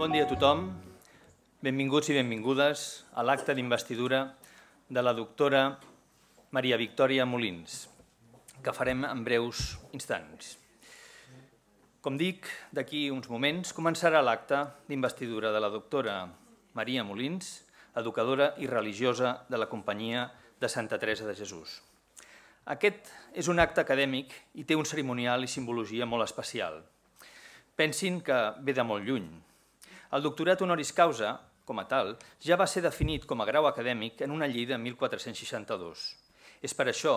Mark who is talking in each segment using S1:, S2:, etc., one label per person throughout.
S1: Bon dia a tothom. Benvinguts i benvingudes a l'acte d'investidura de la doctora Maria Victòria Molins, que farem en breus instants. Com dic, d'aquí uns moments començarà l'acte d'investidura de la doctora Maria Molins, educadora i religiosa de la Companyia de Santa Teresa de Jesús. Aquest és un acte acadèmic i té un cerimonial i simbologia molt especial. Pensin que ve de molt lluny, el doctorat honoris causa, com a tal, ja va ser definit com a grau acadèmic en una llei de 1462. És per això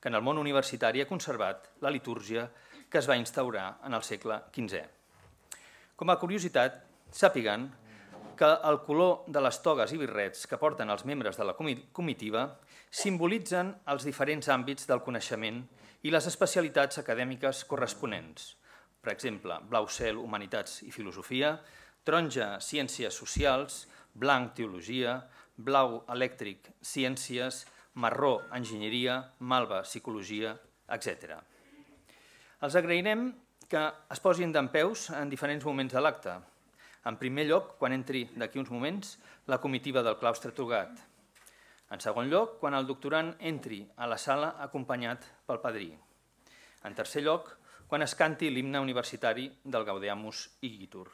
S1: que en el món universitari ha conservat la litúrgia que es va instaurar en el segle XV. Com a curiositat, sàpiguen que el color de les togues i birrets que porten els membres de la comitiva simbolitzen els diferents àmbits del coneixement i les especialitats acadèmiques corresponents. Per exemple, blau cel, humanitats i filosofia, taronja, ciències socials, blanc, teologia, blau, elèctric, ciències, marró, enginyeria, malva, psicologia, etc. Els agrairem que es posin peus en diferents moments de l'acte. En primer lloc, quan entri d'aquí uns moments la comitiva del claustre Togat. En segon lloc, quan el doctorant entri a la sala acompanyat pel padrí. En tercer lloc, quan es canti l'himne universitari del Gaudeamus Igitur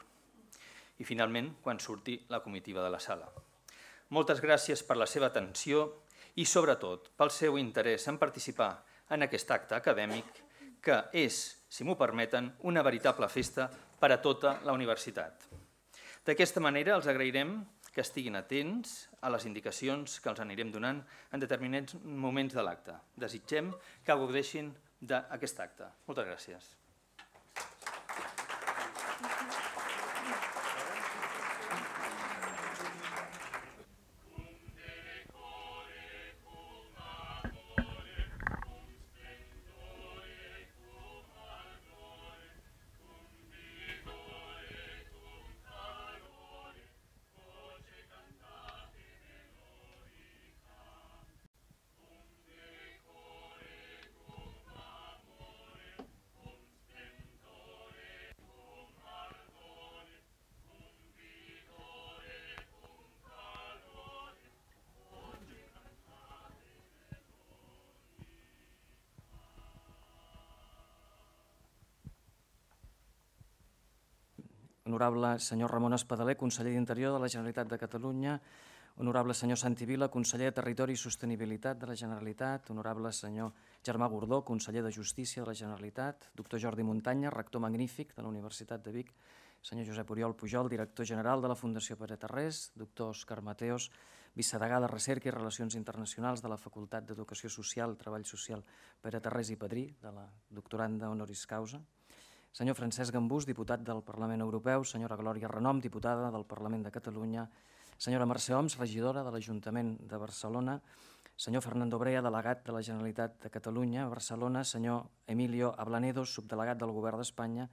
S1: i, finalment, quan surti la comitiva de la sala. Moltes gràcies per la seva atenció i, sobretot, pel seu interès en participar en aquest acte acadèmic que és, si m'ho permeten, una veritable festa per a tota la universitat. D'aquesta manera els agrairem que estiguin atents a les indicacions que els anirem donant en determinats moments de l'acte. Desitgem que gaudeixin d'aquest acte. Moltes gràcies.
S2: honorable senyor Ramon Espadaler, conseller d'Interior de la Generalitat de Catalunya, honorable senyor Santi Vila, conseller de Territori i Sostenibilitat de la Generalitat, honorable senyor Germà Gordó, conseller de Justícia de la Generalitat, doctor Jordi Muntanya, rector magnífic de la Universitat de Vic, senyor Josep Oriol Pujol, director general de la Fundació Pere Tarrés, doctor Oscar Mateos, vicedegà de Recerca i Relacions Internacionals de la Facultat d'Educació Social, Treball Social Pere Tarrés i Padrí, de la doctoranda honoris causa, senyor Francesc Gambús, diputat del Parlament Europeu, senyora Glòria Renom, diputada del Parlament de Catalunya, senyora Mercè Oms, regidora de l'Ajuntament de Barcelona, senyor Fernando Brea, delegat de la Generalitat de Catalunya a Barcelona, senyor Emilio Ablanedo, subdelegat del Govern d'Espanya,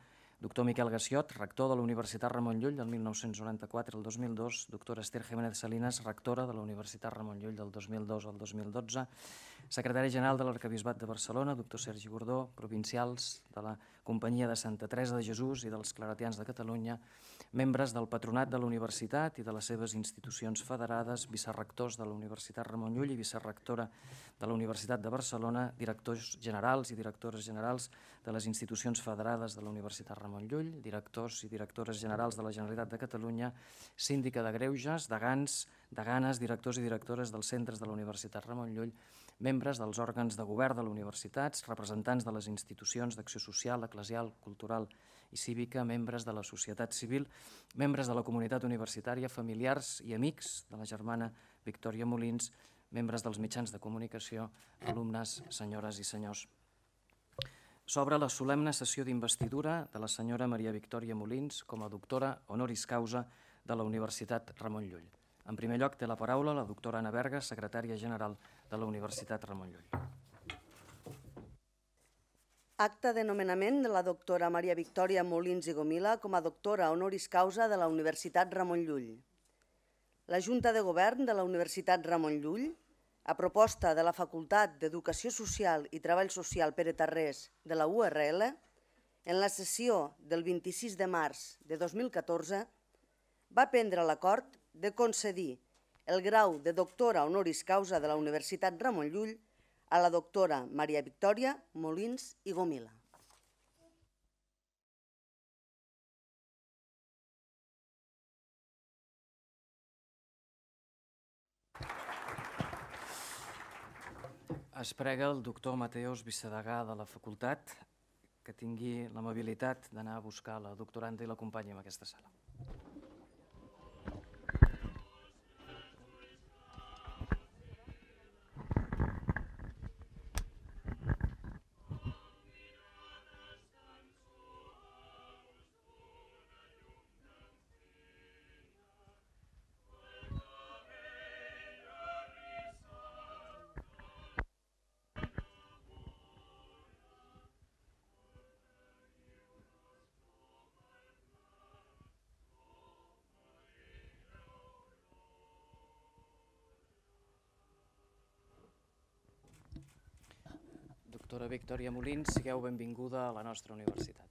S2: doctor Miquel Gassiot, rector de la Universitat Ramon Llull del 1994 al 2002, doctora Esther Jiménez Salinas, rectora de la Universitat Ramon Llull del 2002 al 2012, secretari general de l'Arcabisbat de Barcelona, doctor Sergi Gordó, provincials de la Generalitat companyia de Santa Teresa de Jesús i dels Claretians de Catalunya, membres del patronat de la universitat i de les seves institucions federades, vicerrectors de la Universitat Ramon Llull i vicerrectora de la Universitat de Barcelona, directors generals i directores generals de les institucions federades de la Universitat Ramon Llull, directors i directores generals de la Generalitat de Catalunya, síndica de Greuges, degans, deganes, directors i directores dels centres de la Universitat Ramon Llull, membres dels òrgans de govern de les universitats, representants de les institucions d'acció social, eclesial, cultural i cívica, membres de la societat civil, membres de la comunitat universitària, familiars i amics de la germana Victòria Molins, membres dels mitjans de comunicació, alumnes, senyores i senyors. S'obre la solemne sessió d'investidura de la senyora Maria Victòria Molins com a doctora honoris causa de la Universitat Ramon Llull. En primer lloc té la paraula la doctora Ana Berga, secretària general de de la Universitat Ramon Llull.
S1: Acte de nomenament de la doctora Maria Victòria Molins i Gomila com a doctora honoris causa de la Universitat Ramon Llull. La Junta de Govern de la Universitat Ramon Llull, a proposta de la Facultat d'Educació Social i Treball Social Pere Tarrés de la URL, en la sessió del 26 de març de 2014, va prendre l'acord de concedir el grau de doctora honoris causa de la Universitat Ramon Llull a la doctora Maria Victòria Molins i Gomila.
S2: Es prega el doctor Mateus Vicedegà de la facultat que tingui l'amabilitat d'anar a buscar la doctoranda i l'acompanyi en aquesta sala. professora Victòria Molins, sigueu benvinguda a la nostra universitat.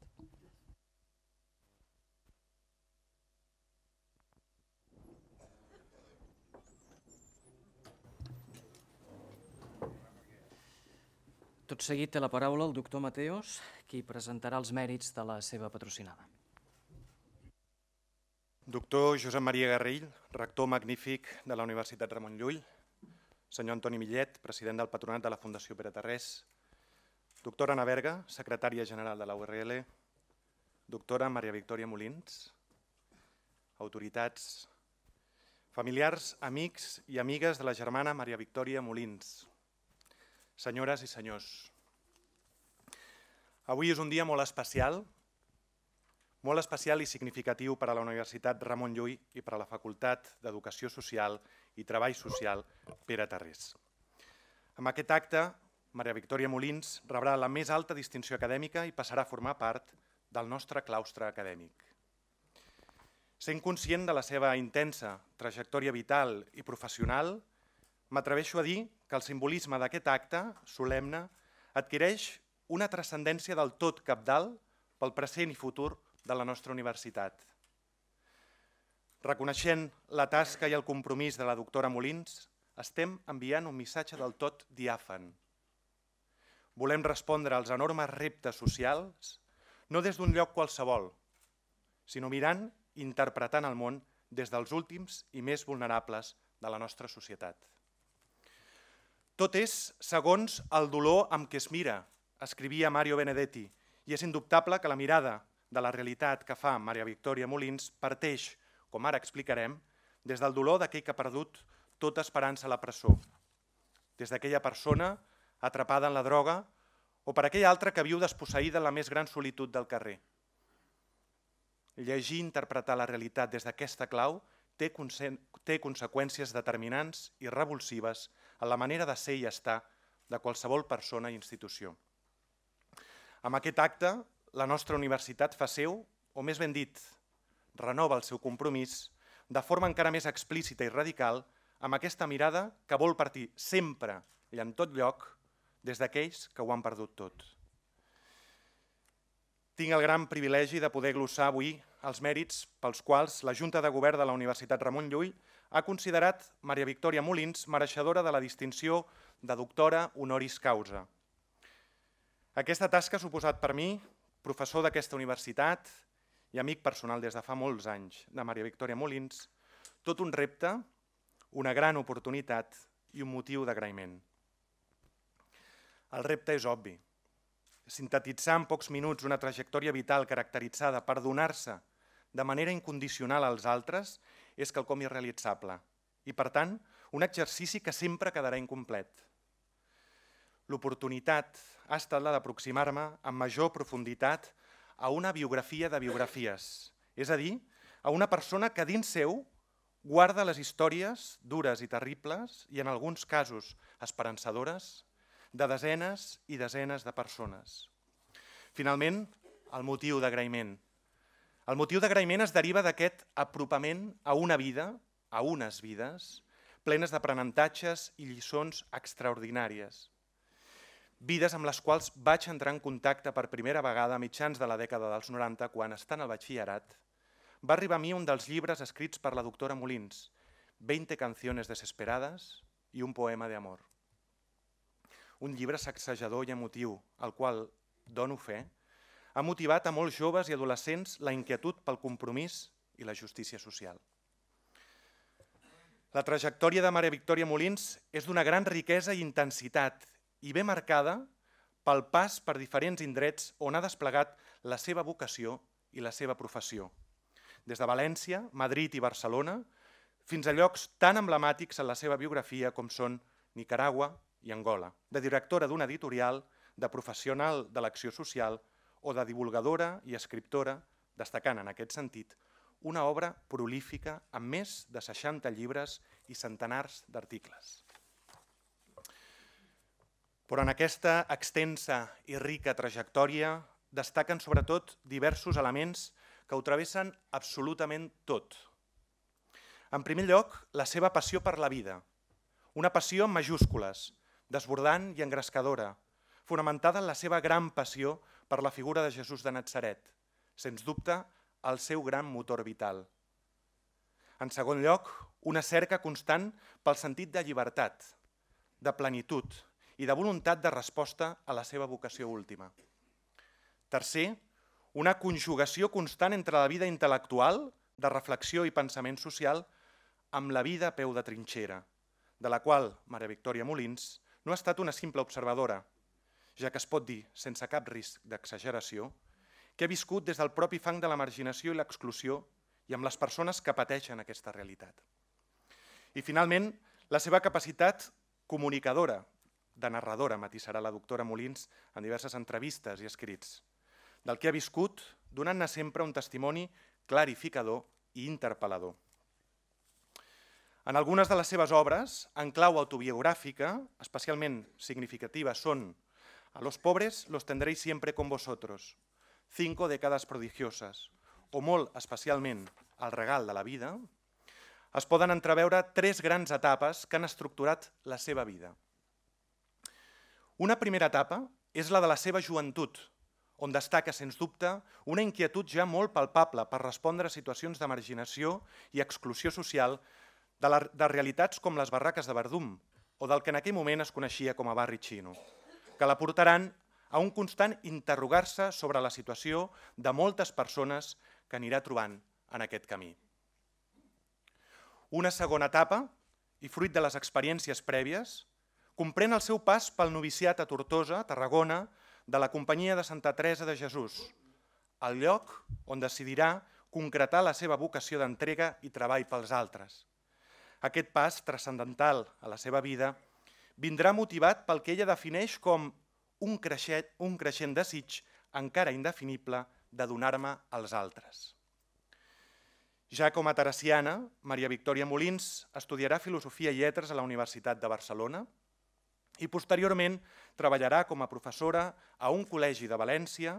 S2: Tot seguit té la paraula el doctor Mateos, qui presentarà els mèrits de la seva patrocinada.
S3: Doctor Josep Maria Garrill, rector magnífic de la Universitat Ramon Llull, senyor Antoni Millet, president del patronat de la Fundació Pere Terrés, Doctora Ana Berga, secretària general de la URL, doctora Maria Victòria Molins, autoritats, familiars, amics i amigues de la germana Maria Victòria Molins, senyores i senyors. Avui és un dia molt especial, molt especial i significatiu per a la Universitat Ramon Llull i per a la Facultat d'Educació Social i Treball Social Pere Tarrés. Amb aquest acte Maria Victòria Molins rebrà la més alta distinció acadèmica i passarà a formar part del nostre claustre acadèmic. Sent conscient de la seva intensa trajectòria vital i professional, m'atreveixo a dir que el simbolisme d'aquest acte solemne adquireix una transcendència del tot capdalt pel present i futur de la nostra universitat. Reconeixent la tasca i el compromís de la doctora Molins, estem enviant un missatge del tot diàfan volem respondre als enormes reptes socials no des d'un lloc qualsevol, sinó mirant i interpretant el món des dels últims i més vulnerables de la nostra societat. Tot és segons el dolor amb què es mira, escrivia Mario Benedetti, i és indubtable que la mirada de la realitat que fa Maria Victòria Molins parteix, com ara explicarem, des del dolor d'aquell que ha perdut tota esperança a la presó, des d'aquella persona que atrapada en la droga, o per aquella altra que viu desposseïda en la més gran solitud del carrer. Llegir i interpretar la realitat des d'aquesta clau té, té conseqüències determinants i revulsives en la manera de ser i estar de qualsevol persona i institució. Amb aquest acte, la nostra universitat fa seu, o més ben dit, renova el seu compromís de forma encara més explícita i radical amb aquesta mirada que vol partir sempre i en tot lloc des d'aquells que ho han perdut tot. Tinc el gran privilegi de poder glossar avui els mèrits pels quals la Junta de Govern de la Universitat Ramon Llull ha considerat Maria Victòria Molins mereixedora de la distinció de doctora honoris causa. Aquesta tasca ha suposat per mi, professor d'aquesta universitat i amic personal des de fa molts anys de Maria Victòria Molins, tot un repte, una gran oportunitat i un motiu d'agraïment. El repte és obvi. Sintetitzar en pocs minuts una trajectòria vital caracteritzada per donar-se de manera incondicional als altres és quelcom irrealitzable i, per tant, un exercici que sempre quedarà incomplet. L'oportunitat ha estat la d'aproximar-me amb major profunditat a una biografia de biografies, és a dir, a una persona que dins seu guarda les històries dures i terribles i en alguns casos esperançadores de desenes i desenes de persones. Finalment, el motiu d'agraïment. El motiu d'agraïment es deriva d'aquest apropament a una vida, a unes vides, plenes d'aprenentatges i lliçons extraordinàries. Vides amb les quals vaig entrar en contacte per primera vegada a mitjans de la dècada dels 90, quan, estant al batxillerat, va arribar a mi un dels llibres escrits per la doctora Molins, 20 canciones desesperades i un poema de amor un llibre sacsejador i emotiu, al qual dono fe, ha motivat a molts joves i adolescents la inquietud pel compromís i la justícia social. La trajectòria de Maria Victòria Molins és d'una gran riquesa i intensitat i ve marcada pel pas per diferents indrets on ha desplegat la seva vocació i la seva professió. Des de València, Madrid i Barcelona, fins a llocs tan emblemàtics en la seva biografia com són Nicaragua, i Angola, de directora d'una editorial, de professional de l'acció social o de divulgadora i escriptora, destacant en aquest sentit una obra prolífica amb més de 60 llibres i centenars d'articles. Però en aquesta extensa i rica trajectòria destaquen sobretot diversos elements que ho travessen absolutament tot. En primer lloc, la seva passió per la vida, una passió en majúscules, desbordant i engrescadora, fonamentada en la seva gran passió per la figura de Jesús de Natzaret, sens dubte el seu gran motor vital. En segon lloc, una cerca constant pel sentit de llibertat, de plenitud i de voluntat de resposta a la seva vocació última. Tercer, una conjugació constant entre la vida intel·lectual, de reflexió i pensament social, amb la vida a peu de trinxera, de la qual Maria Victòria Molins no ha estat una simple observadora, ja que es pot dir, sense cap risc d'exageració, que ha viscut des del propi fang de la marginació i l'exclusió i amb les persones que pateixen aquesta realitat. I finalment, la seva capacitat comunicadora, de narradora, matisarà la doctora Molins en diverses entrevistes i escrits, del que ha viscut, donant-ne sempre un testimoni clarificador i interpel·lador. En algunes de les seves obres, en clau autobiogràfica, especialment significativa, són A los pobres los tendréis siempre con vosotros, Cinco décadas prodigiosas», o molt especialment El regal de la vida, es poden entreveure tres grans etapes que han estructurat la seva vida. Una primera etapa és la de la seva joventut, on destaca, sens dubte, una inquietud ja molt palpable per respondre a situacions de marginació i exclusió social de, la, de realitats com les barraques de Verdum o del que en aquell moment es coneixia com a barri xino, que la portaran a un constant interrogar-se sobre la situació de moltes persones que anirà trobant en aquest camí. Una segona etapa, i fruit de les experiències prèvies, comprèn el seu pas pel noviciat a Tortosa, Tarragona, de la companyia de Santa Teresa de Jesús, el lloc on decidirà concretar la seva vocació d'entrega i treball pels altres. Aquest pas transcendental a la seva vida vindrà motivat pel que ella defineix com un, creixet, un creixent desig encara indefinible de donar-me als altres. Ja com a teresiana, Maria Victòria Molins estudiarà Filosofia i Lletres a la Universitat de Barcelona i posteriorment treballarà com a professora a un col·legi de València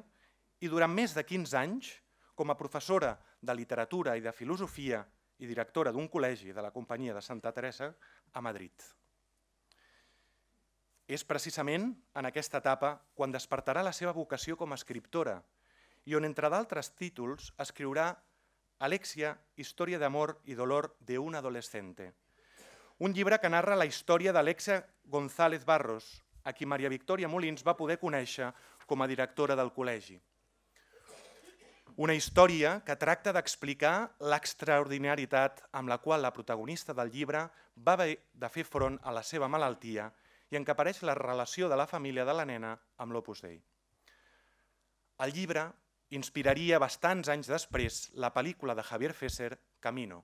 S3: i durant més de 15 anys, com a professora de literatura i de filosofia i directora d'un col·legi de la Companyia de Santa Teresa a Madrid. És precisament en aquesta etapa quan despertarà la seva vocació com a escriptora i on, entre d'altres títols, escriurà Alexia, història d'amor i dolor de adolescente, un llibre que narra la història d'Alexia González Barros, a qui Maria Victòria Molins va poder conèixer com a directora del col·legi. Una història que tracta d'explicar l'extraordinaritat amb la qual la protagonista del llibre va haver de fer front a la seva malaltia i en què apareix la relació de la família de la nena amb l'Opus Dei. El llibre inspiraria bastants anys després la pel·lícula de Javier Fesser, Camino,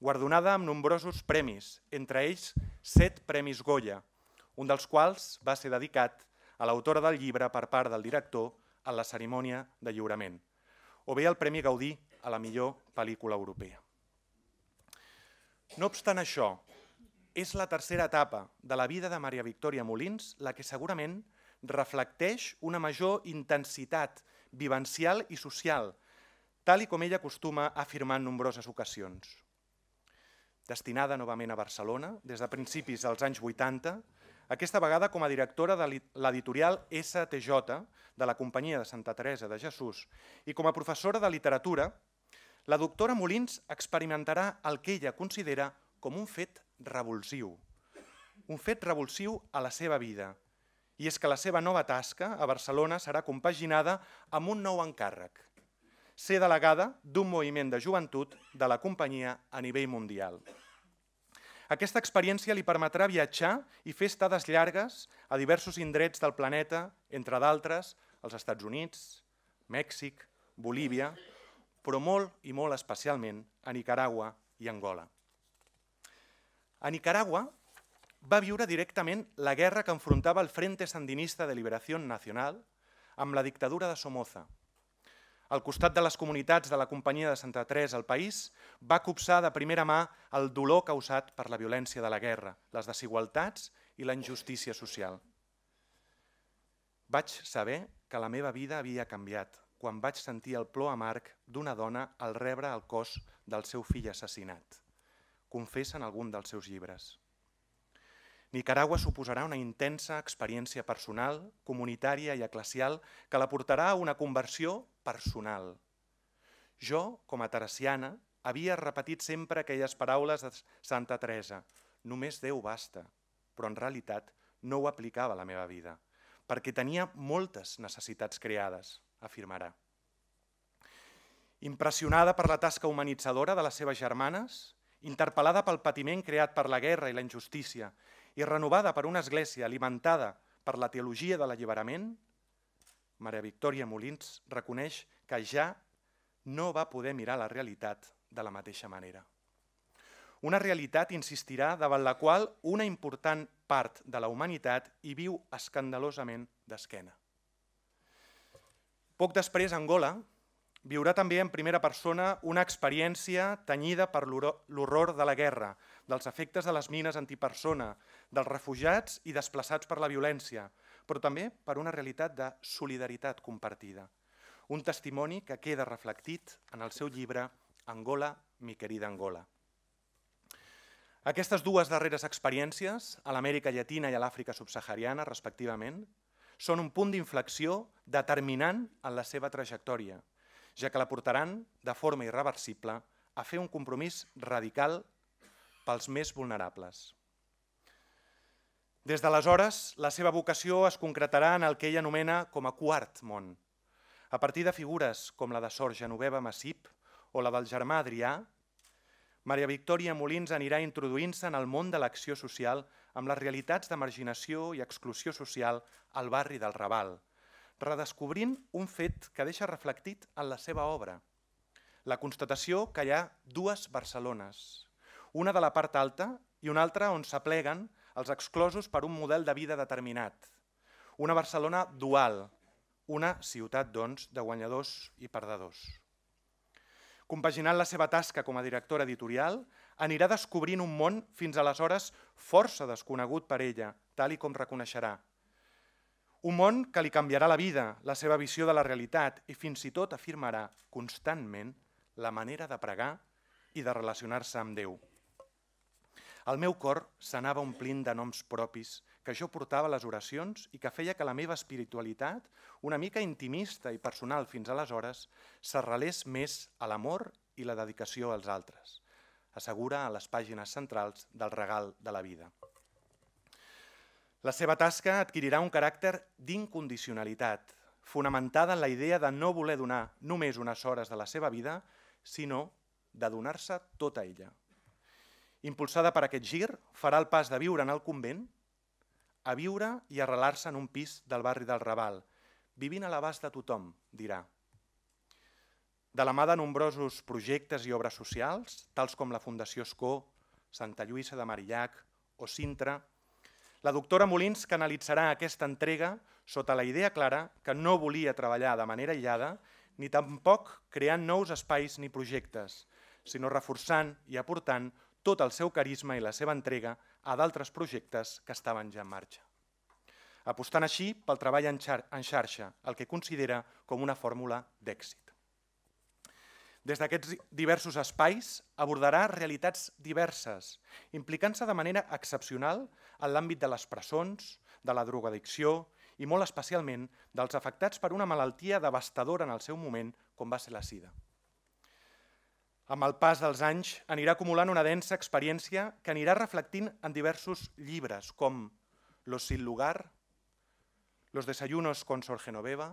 S3: guardonada amb nombrosos premis, entre ells set Premis Goya, un dels quals va ser dedicat a l'autora del llibre per part del director a la cerimònia de lliurament o bé el Premi Gaudí a la millor pel·lícula europea. No obstant això, és la tercera etapa de la vida de Maria Victòria Molins la que segurament reflecteix una major intensitat vivencial i social, tal i com ella acostuma a afirmar en nombroses ocasions. Destinada novament a Barcelona, des de principis dels anys 80, aquesta vegada com a directora de l'editorial STJ de la Companyia de Santa Teresa de Jesús i com a professora de literatura, la doctora Molins experimentarà el que ella considera com un fet revulsiu, un fet revulsiu a la seva vida, i és que la seva nova tasca a Barcelona serà compaginada amb un nou encàrrec, ser delegada d'un moviment de joventut de la companyia a nivell mundial. Aquesta experiència li permetrà viatjar i fer estades llargues a diversos indrets del planeta, entre d'altres, els Estats Units, Mèxic, Bolívia, però molt i molt especialment a Nicaragua i Angola. A Nicaragua va viure directament la guerra que enfrontava el Frente Sandinista de Liberació Nacional amb la dictadura de Somoza. Al costat de les comunitats de la Companyia de Santa Teresa al país, va copsar de primera mà el dolor causat per la violència de la guerra, les desigualtats i la injustícia social. Vaig saber que la meva vida havia canviat quan vaig sentir el plor amarg d'una dona al rebre el cos del seu fill assassinat. Confessa en algun dels seus llibres. Nicaragua suposarà una intensa experiència personal, comunitària i eclesial que la portarà a una conversió personal. Jo, com a teresiana, havia repetit sempre aquelles paraules de Santa Teresa, només Déu basta, però en realitat no ho aplicava a la meva vida, perquè tenia moltes necessitats creades, afirmarà. Impressionada per la tasca humanitzadora de les seves germanes, interpel·lada pel patiment creat per la guerra i la injustícia i renovada per una església alimentada per la teologia de l'alliberament, Maria Victòria Molins reconeix que ja no va poder mirar la realitat de la mateixa manera. Una realitat, insistirà, davant la qual una important part de la humanitat hi viu escandalosament d'esquena. Poc després, Angola viurà també en primera persona una experiència tanyida per l'horror de la guerra, dels efectes de les mines antipersona, dels refugiats i desplaçats per la violència, però també per una realitat de solidaritat compartida. Un testimoni que queda reflectit en el seu llibre Angola, mi querida Angola. Aquestes dues darreres experiències, a l'Amèrica Llatina i a l'Àfrica subsahariana, respectivament, són un punt d'inflexió determinant en la seva trajectòria, ja que la portaran, de forma irreversible, a fer un compromís radical pels més vulnerables. Des d'aleshores, la seva vocació es concretarà en el que ell anomena com a quart món, a partir de figures com la de Sor Genoveva Massip, o la del germà Adrià, Maria Victòria Molins anirà introduint-se en el món de l'acció social amb les realitats de marginació i exclusió social al barri del Raval, redescobrint un fet que deixa reflectit en la seva obra, la constatació que hi ha dues Barcelones, una de la part alta i una altra on s'apleguen els exclosos per un model de vida determinat. Una Barcelona dual, una ciutat, doncs, de guanyadors i perdedors. Compaginant la seva tasca com a directora editorial, anirà descobrint un món fins aleshores força desconegut per ella, tal i com reconeixerà. Un món que li canviarà la vida, la seva visió de la realitat i fins i tot afirmarà constantment la manera de pregar i de relacionar-se amb Déu. El meu cor s'anava omplint de noms propis que jo portava les oracions i que feia que la meva espiritualitat, una mica intimista i personal fins aleshores, s'arrelés més a l'amor i la dedicació als altres, assegura a les pàgines centrals del regal de la vida. La seva tasca adquirirà un caràcter d'incondicionalitat, fonamentada en la idea de no voler donar només unes hores de la seva vida, sinó de donar-se tota ella. Impulsada per aquest gir, farà el pas de viure en el convent a viure i arrelar-se en un pis del barri del Raval, vivint a l'abast de tothom, dirà. De la mà de nombrosos projectes i obres socials, tals com la Fundació Escó, Santa Lluïsa de Marillac o Sintra, la doctora Molins canalitzarà aquesta entrega sota la idea clara que no volia treballar de manera aïllada ni tampoc creant nous espais ni projectes, sinó reforçant i aportant tot el seu carisma i la seva entrega a d'altres projectes que estaven ja en marxa. Apostant així pel treball en, en xarxa, el que considera com una fórmula d'èxit. Des d'aquests diversos espais abordarà realitats diverses, implicant-se de manera excepcional en l'àmbit de les presons, de la drogadicció i molt especialment dels afectats per una malaltia devastadora en el seu moment com va ser la sida. Amb el pas dels anys anirà acumulant una densa experiència que anirà reflectint en diversos llibres com Los sin lugar, Los desayunos con Sor Genoveva,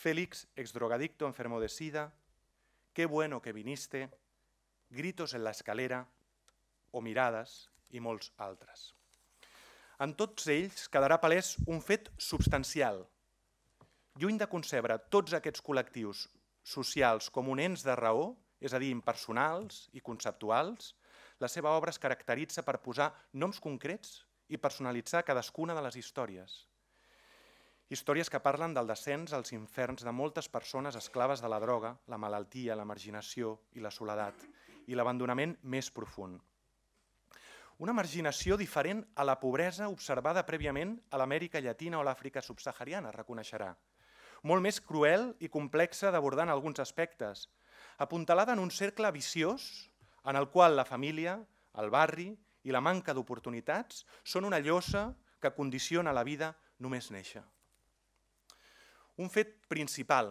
S3: Félix, exdrogadicto enfermo de sida, Qué bueno que viniste, Gritos en la escalera o Mirades i molts altres. En tots ells quedarà palès un fet substancial. Lluny de concebre tots aquests col·lectius socials com un ens de raó, és a dir, impersonals i conceptuals, la seva obra es caracteritza per posar noms concrets i personalitzar cadascuna de les històries. Històries que parlen del descens als inferns de moltes persones esclaves de la droga, la malaltia, la marginació i la soledat, i l'abandonament més profund. Una marginació diferent a la pobresa observada prèviament a l'Amèrica Llatina o l'Àfrica subsahariana, reconeixerà. Molt més cruel i complexa d'abordar en alguns aspectes, apuntalada en un cercle viciós en el qual la família, el barri i la manca d'oportunitats són una llosa que condiciona la vida només néixer. Un fet principal,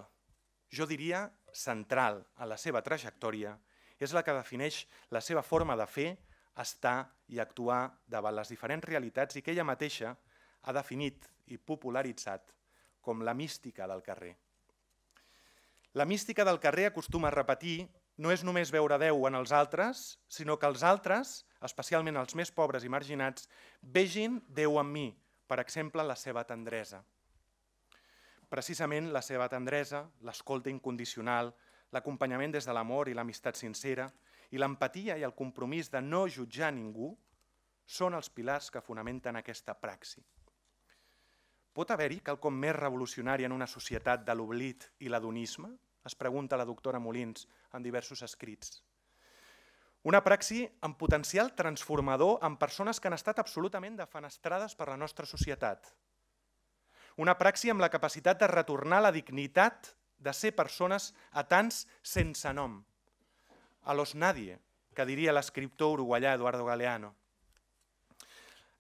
S3: jo diria central en la seva trajectòria, és la que defineix la seva forma de fer, estar i actuar davant les diferents realitats i que ella mateixa ha definit i popularitzat com la mística del carrer. La mística del carrer acostuma a repetir no és només veure Déu en els altres, sinó que els altres, especialment els més pobres i marginats, vegin Déu en mi, per exemple, la seva tendresa. Precisament la seva tendresa, l'escolta incondicional, l'acompanyament des de l'amor i l'amistat sincera, i l'empatia i el compromís de no jutjar ningú són els pilars que fonamenten aquesta praxi. Pot haver-hi quelcom més revolucionari en una societat de l'oblit i l'adonisme? es pregunta la doctora Molins en diversos escrits. Una praxi amb potencial transformador en persones que han estat absolutament defenestrades per la nostra societat. Una praxi amb la capacitat de retornar la dignitat de ser persones a tants sense nom. A los nadie, que diria l'escriptor uruguaià Eduardo Galeano.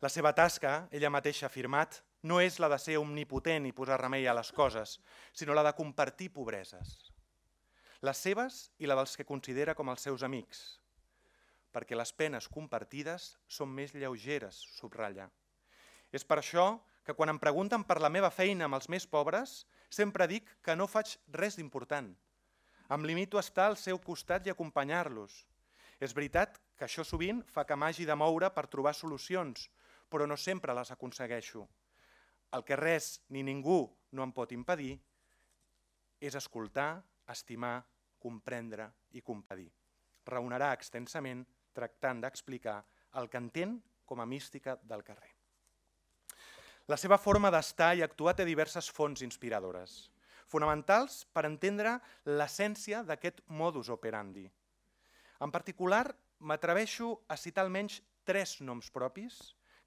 S3: La seva tasca, ella mateixa ha afirmat, no és la de ser omnipotent i posar remei a les coses, sinó la de compartir pobreses les seves i la dels que considera com els seus amics, perquè les penes compartides són més lleugeres, subratlla. És per això que quan em pregunten per la meva feina amb els més pobres, sempre dic que no faig res d'important. Em limito a estar al seu costat i acompanyar-los. És veritat que això sovint fa que m'hagi de moure per trobar solucions, però no sempre les aconsegueixo. El que res ni ningú no em pot impedir és escoltar, estimar, comprendre i compadir. Raonarà extensament tractant d'explicar el que entén com a mística del carrer. La seva forma d'estar i actuar té diverses fonts inspiradores, fonamentals per entendre l'essència d'aquest modus operandi. En particular, m'atreveixo a citar almenys tres noms propis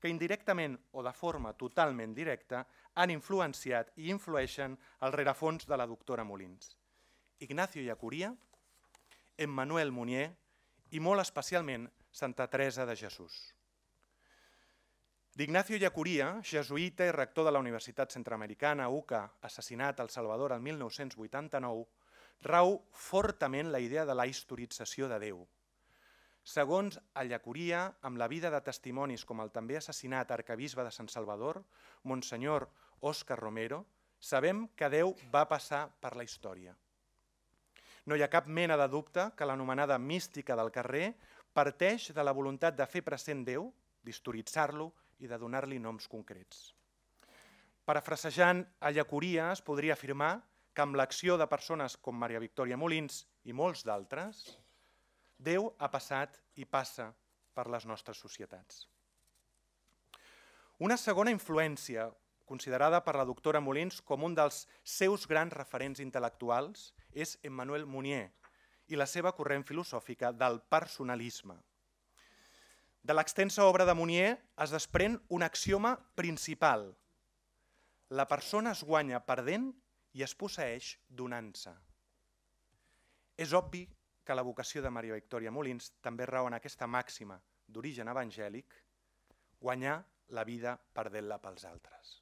S3: que indirectament o de forma totalment directa han influenciat i influeixen al rerefons de la doctora Molins. Ignacio Iacuria, Emmanuel Munier i molt especialment Santa Teresa de Jesús. D'Ignacio Iacuria, jesuïta i rector de la Universitat Centroamericana, UCA, assassinat al Salvador el 1989, rau fortament la idea de la historització de Déu. Segons a Iacuria, amb la vida de testimonis com el també assassinat arcabisbe de Sant Salvador, Monsenyor Òscar Romero, sabem que Déu va passar per la història. No hi ha cap mena de dubte que l'anomenada mística del carrer parteix de la voluntat de fer present Déu, d'historitzar-lo i de donar-li noms concrets. Parafrasejant a Llacuria, es podria afirmar que amb l'acció de persones com Maria Victòria Molins i molts d'altres, Déu ha passat i passa per les nostres societats. Una segona influència, considerada per la doctora Molins com un dels seus grans referents intel·lectuals, és Emmanuel Mounier i la seva corrent filosòfica del personalisme. De l'extensa obra de Mounier es desprèn un axioma principal. La persona es guanya perdent i es posseix donant-se. És obvi que la vocació de Maria Victòria Molins també rau en aquesta màxima d'origen evangèlic, guanyar la vida perdent-la pels altres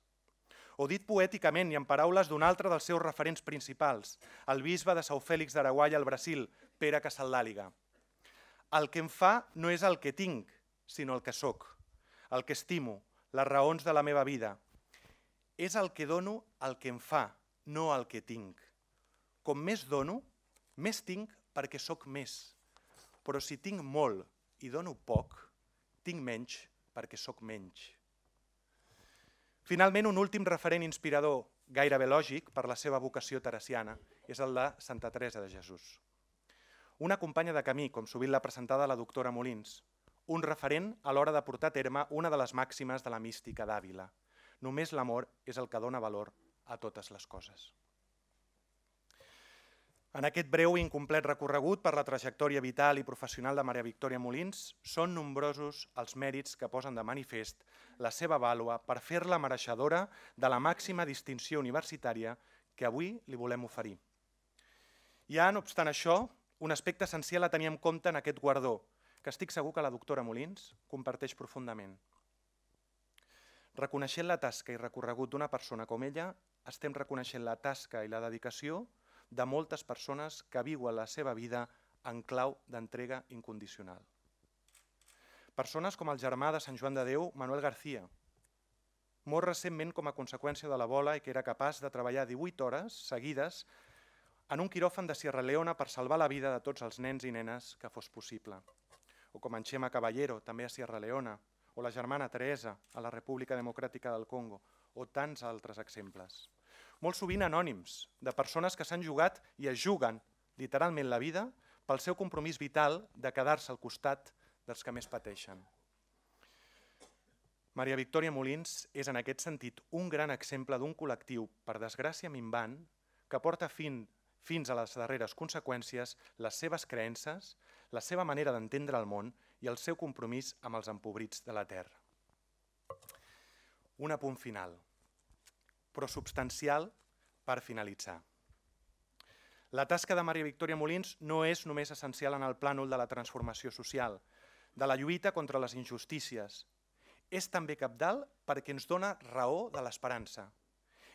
S3: o dit poèticament i en paraules d'un altre dels seus referents principals, el bisbe de São Félix d'Araguai al Brasil, Pere Casaldàliga. El que em fa no és el que tinc, sinó el que sóc, el que estimo, les raons de la meva vida. És el que dono el que em fa, no el que tinc. Com més dono, més tinc perquè sóc més. Però si tinc molt i dono poc, tinc menys perquè sóc menys. Finalment, un últim referent inspirador, gairebé lògic, per la seva vocació teresiana, és el de Santa Teresa de Jesús. Una companya de camí, com sovint l'ha presentada la doctora Molins, un referent a l'hora de portar a terme una de les màximes de la mística d'Àvila. Només l'amor és el que dona valor a totes les coses. En aquest breu i incomplet recorregut per la trajectòria vital i professional de Maria Victòria Molins, són nombrosos els mèrits que posen de manifest la seva vàlua per fer-la mereixedora de la màxima distinció universitària que avui li volem oferir. Hi ha, no obstant això, un aspecte essencial a tenir en compte en aquest guardó, que estic segur que la doctora Molins comparteix profundament. Reconeixent la tasca i recorregut d'una persona com ella, estem reconeixent la tasca i la dedicació de moltes persones que viuen la seva vida en clau d'entrega incondicional. Persones com el germà de Sant Joan de Déu, Manuel García, mor recentment com a conseqüència de la bola i que era capaç de treballar 18 hores seguides en un quiròfan de Sierra Leona per salvar la vida de tots els nens i nenes que fos possible. O com en Xema Caballero, també a Sierra Leona, o la germana Teresa, a la República Democràtica del Congo, o tants altres exemples molt sovint anònims, de persones que s'han jugat i es juguen literalment la vida pel seu compromís vital de quedar-se al costat dels que més pateixen. Maria Victòria Molins és en aquest sentit un gran exemple d'un col·lectiu, per desgràcia minvant, que porta fin, fins a les darreres conseqüències les seves creences, la seva manera d'entendre el món i el seu compromís amb els empobrits de la terra. Un apunt final però substancial per finalitzar. La tasca de Maria Victòria Molins no és només essencial en el plànol de la transformació social, de la lluita contra les injustícies. És també capdalt perquè ens dona raó de l'esperança.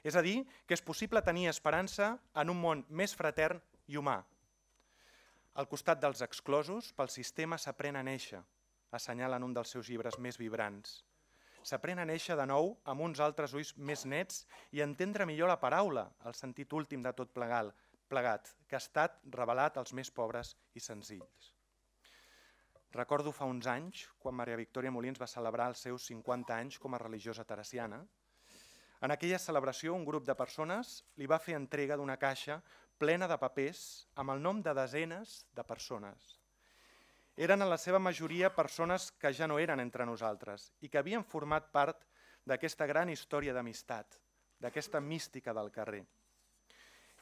S3: És a dir, que és possible tenir esperança en un món més fratern i humà. Al costat dels exclosos, pel sistema s'aprèn a néixer, assenyalen un dels seus llibres més vibrants s'aprèn a néixer de nou amb uns altres ulls més nets i entendre millor la paraula, el sentit últim de tot plegal, plegat, que ha estat revelat als més pobres i senzills. Recordo fa uns anys, quan Maria Victòria Molins va celebrar els seus 50 anys com a religiosa teresiana. En aquella celebració, un grup de persones li va fer entrega d'una caixa plena de papers amb el nom de desenes de persones, eren en la seva majoria persones que ja no eren entre nosaltres i que havien format part d'aquesta gran història d'amistat, d'aquesta mística del carrer.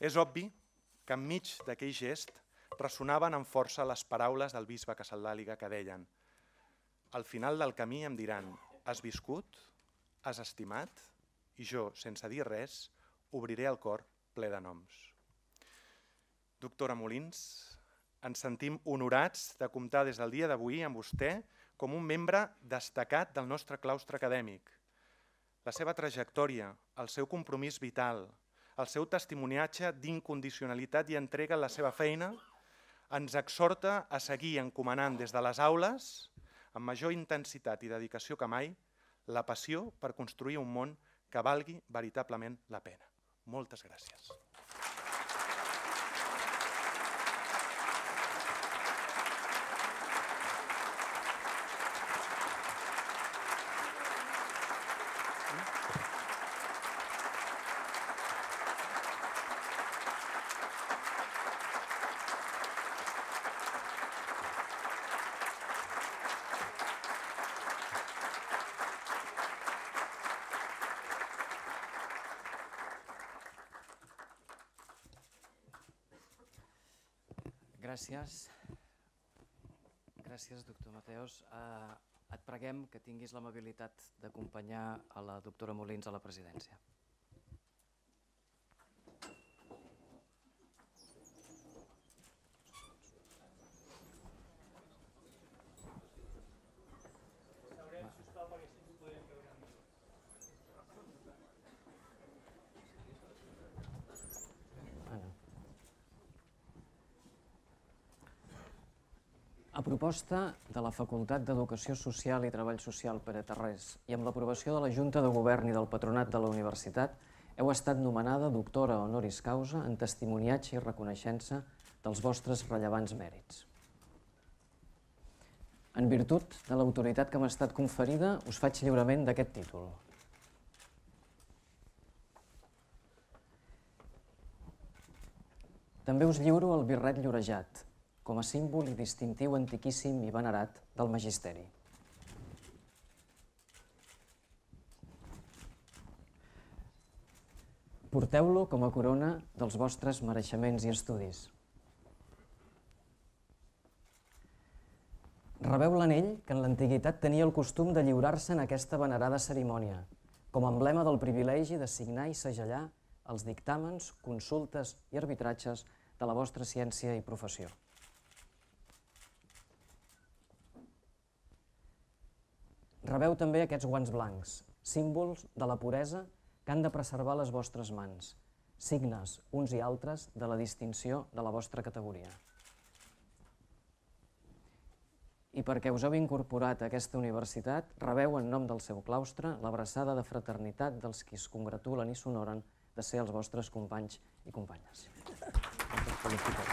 S3: És obvi que enmig d'aquell gest ressonaven amb força les paraules del bisbe Casaldàliga que deien «Al final del camí em diran, has viscut, has estimat, i jo, sense dir res, obriré el cor ple de noms». Doctora Molins, ens sentim honorats de comptar des del dia d'avui amb vostè com un membre destacat del nostre claustre acadèmic. La seva trajectòria, el seu compromís vital, el seu testimoniatge d'incondicionalitat i entrega a la seva feina ens exhorta a seguir encomanant des de les aules, amb major intensitat i dedicació que mai, la passió per construir un món que valgui veritablement la pena. Moltes gràcies.
S2: gràcies. Gràcies, doctor Mateos. Uh, et preguem que tinguis l'amabilitat d'acompanyar a la doctora Molins a la presidència. proposta de la Facultat d'Educació Social i Treball Social per a Terrés i amb l'aprovació de la Junta de Govern i del Patronat de la Universitat, heu estat nomenada doctora honoris causa en testimoniatge i reconeixença dels vostres rellevants mèrits. En virtut de l'autoritat que m'ha estat conferida, us faig lliurament d'aquest títol. També us lliuro el birret llorejat, com a símbol i distintiu antiquíssim i venerat del magisteri. Porteu-lo com a corona dels vostres mereixements i estudis. Rebeu l'anell que en l'antiguitat tenia el costum de lliurar-se en aquesta venerada cerimònia, com a emblema del privilegi de signar i segellar els dictàmens, consultes i arbitratges de la vostra ciència i professió. Rebeu també aquests guants blancs, símbols de la puresa que han de preservar les vostres mans, signes, uns i altres, de la distinció de la vostra categoria. I perquè us heu incorporat a aquesta universitat, rebeu en nom del seu claustre l'abraçada de fraternitat dels qui es congratulen i s'honoren de ser els vostres companys i companyes. Felicitats.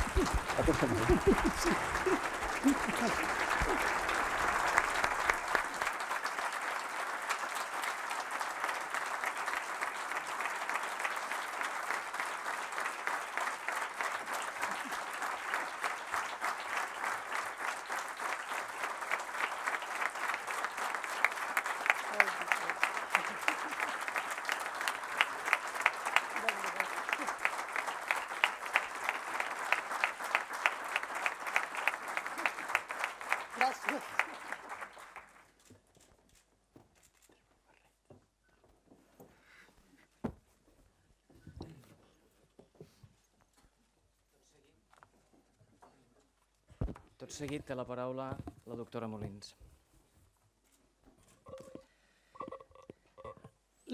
S2: seguit té la paraula la doctora Molins.